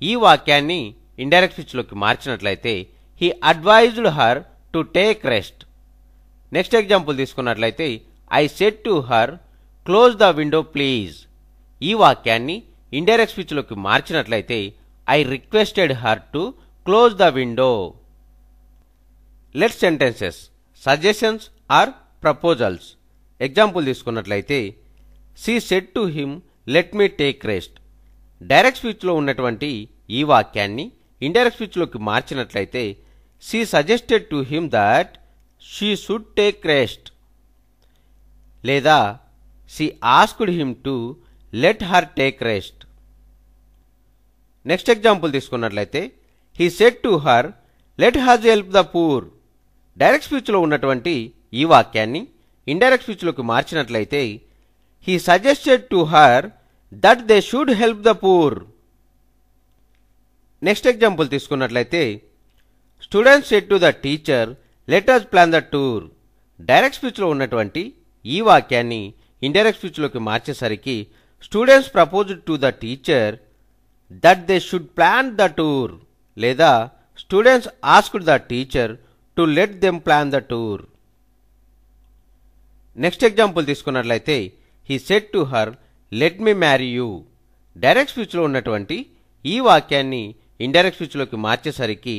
A: ఈ వాక్యాన్ని ఇండైరెక్ట్ స్పీచ్లోకి మార్చినట్లయితే he advised her to take rest next example తీసుకున్నట్లయితే I said to her close the window please ఈ వాక్యాన్ని indirect స్పీచ్లోకి మార్చినట్లయితే I requested her to close the window let sentences suggestions or proposals example తీసుకున్నట్లయితే she said to him let me take rest direct స్పీచ్లో ఉన్నటువంటి ఈ వాక్యాన్ని indirect స్పీచ్లోకి మార్చినట్లయితే she suggested to him that she should take rest లేదా she asked him to let her take rest next example తీసుకున్నట్లయితే he said to her let us help the poor direct స్పీచ్లో ఉన్నటువంటి ఈ వాక్యాన్ని ఇండైరెక్ట్ స్పీచ్లోకి మార్చినట్లయితే he suggested to her that they should help the poor next example తీసుకున్నట్లయితే students set to the teacher let us plan the tour direct స్పీచ్లో ఉన్నటువంటి ఈ వాక్యాన్ని ఇండైరెక్ట్ స్పీచ్లోకి మార్చేసరికి students propose to the teacher that they should plan the tour లేదా students asked the teacher to let them plan the tour next example తీసుకున్నట్లయితే he said to her let me marry you direct స్పీచ్లో ఉన్నటువంటి ఈ వాక్యాన్ని indirect స్పీచ్లోకి మార్చేసరికి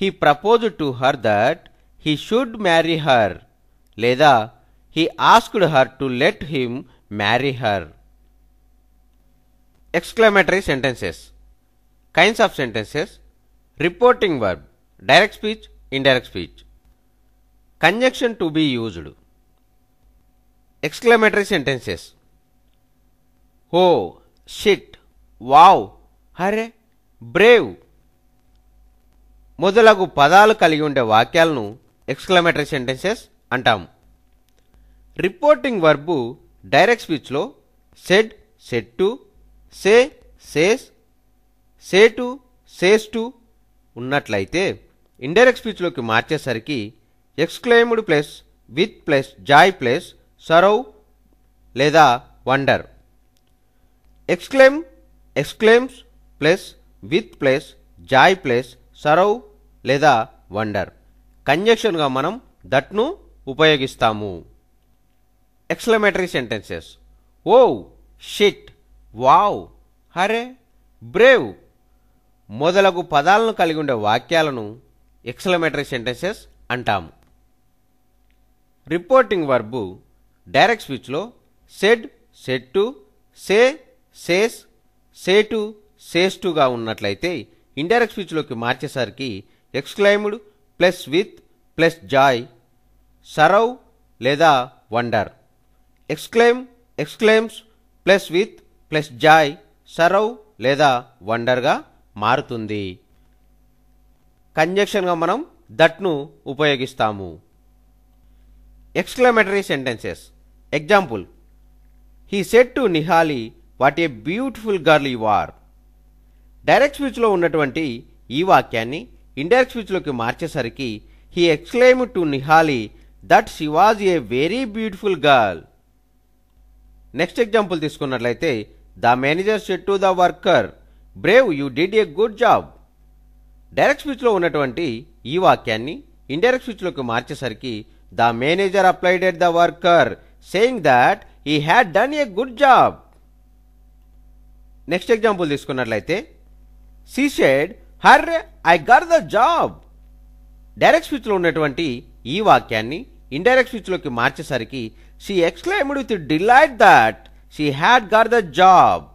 A: he propose to her that he should marry her లేదా he asked her to let him marry her. Exclamatory sentences Kinds of sentences Reporting verb Direct speech, indirect speech. Conjunction to be used. Exclamatory sentences Oh, shit wow hurray brave మొదలగు పదాలు కలిగి ఉండే వాక్యాలను exclamatory sentences అంటాము reporting verb direct స్పీచ్లో said said to say says say to says to ఉన్నట్లయితే indirect స్పీచ్లోకి మార్చేసరికి exclaimed plus with plus joy plus sorrow లేదా wonder exclaim exclaims plus with plus joy plus sorrow లేదా wonder కంజక్షన్గా మనం దట్ను ఉపయోగిస్తాము exclamatory sentences oh shit wow hurray brave మొదలగు పదాలను కలిగి ఉండే వాక్యాలను ఎక్స్క్లమేటరీ సెంటెన్సెస్ అంటాము రిపోర్టింగ్ వర్బు డైరెక్ట్ స్పీచ్లో said said to say says say to సేస్టుగా ఉన్నట్లయితే ఇండైరెక్ట్ స్పీచ్లోకి మార్చేసరికి exclaimed plus with plus joy sorrow లేదా wonder exclaim exclaims plus with plus joy sorrow లేదా వండర్గా మారుతుంది కంజక్షన్గా మనం దట్ను ఉపయోగిస్తాము exclamatory sentences example he said to Nihali what a beautiful girl you are direct స్పీచ్లో ఉన్నటువంటి ఈ వాక్యాన్ని ఇండైరెక్ట్ స్పీచ్లోకి మార్చేసరికి he exclaim to Nihali that she was a very beautiful girl next example తీసుకున్నట్లయితే the manager said to the worker brave you did a good job direct స్పీచ్లో ఉన్నటువంటి ఈ వాక్యాన్ని ఇండైరెక్ట్ స్పీచ్లోకి మార్చేసరికి the manager applauded at the worker saying that he had done a good job next example తీసుకున్నట్లయితే she said hurrah I got the job direct స్పీచ్లో ఉన్నటువంటి ఈ వాక్యాన్ని ఇండైరెక్ట్ స్పీచ్లోకి మార్చేసరికి She exclaimed with delight that she had got the job.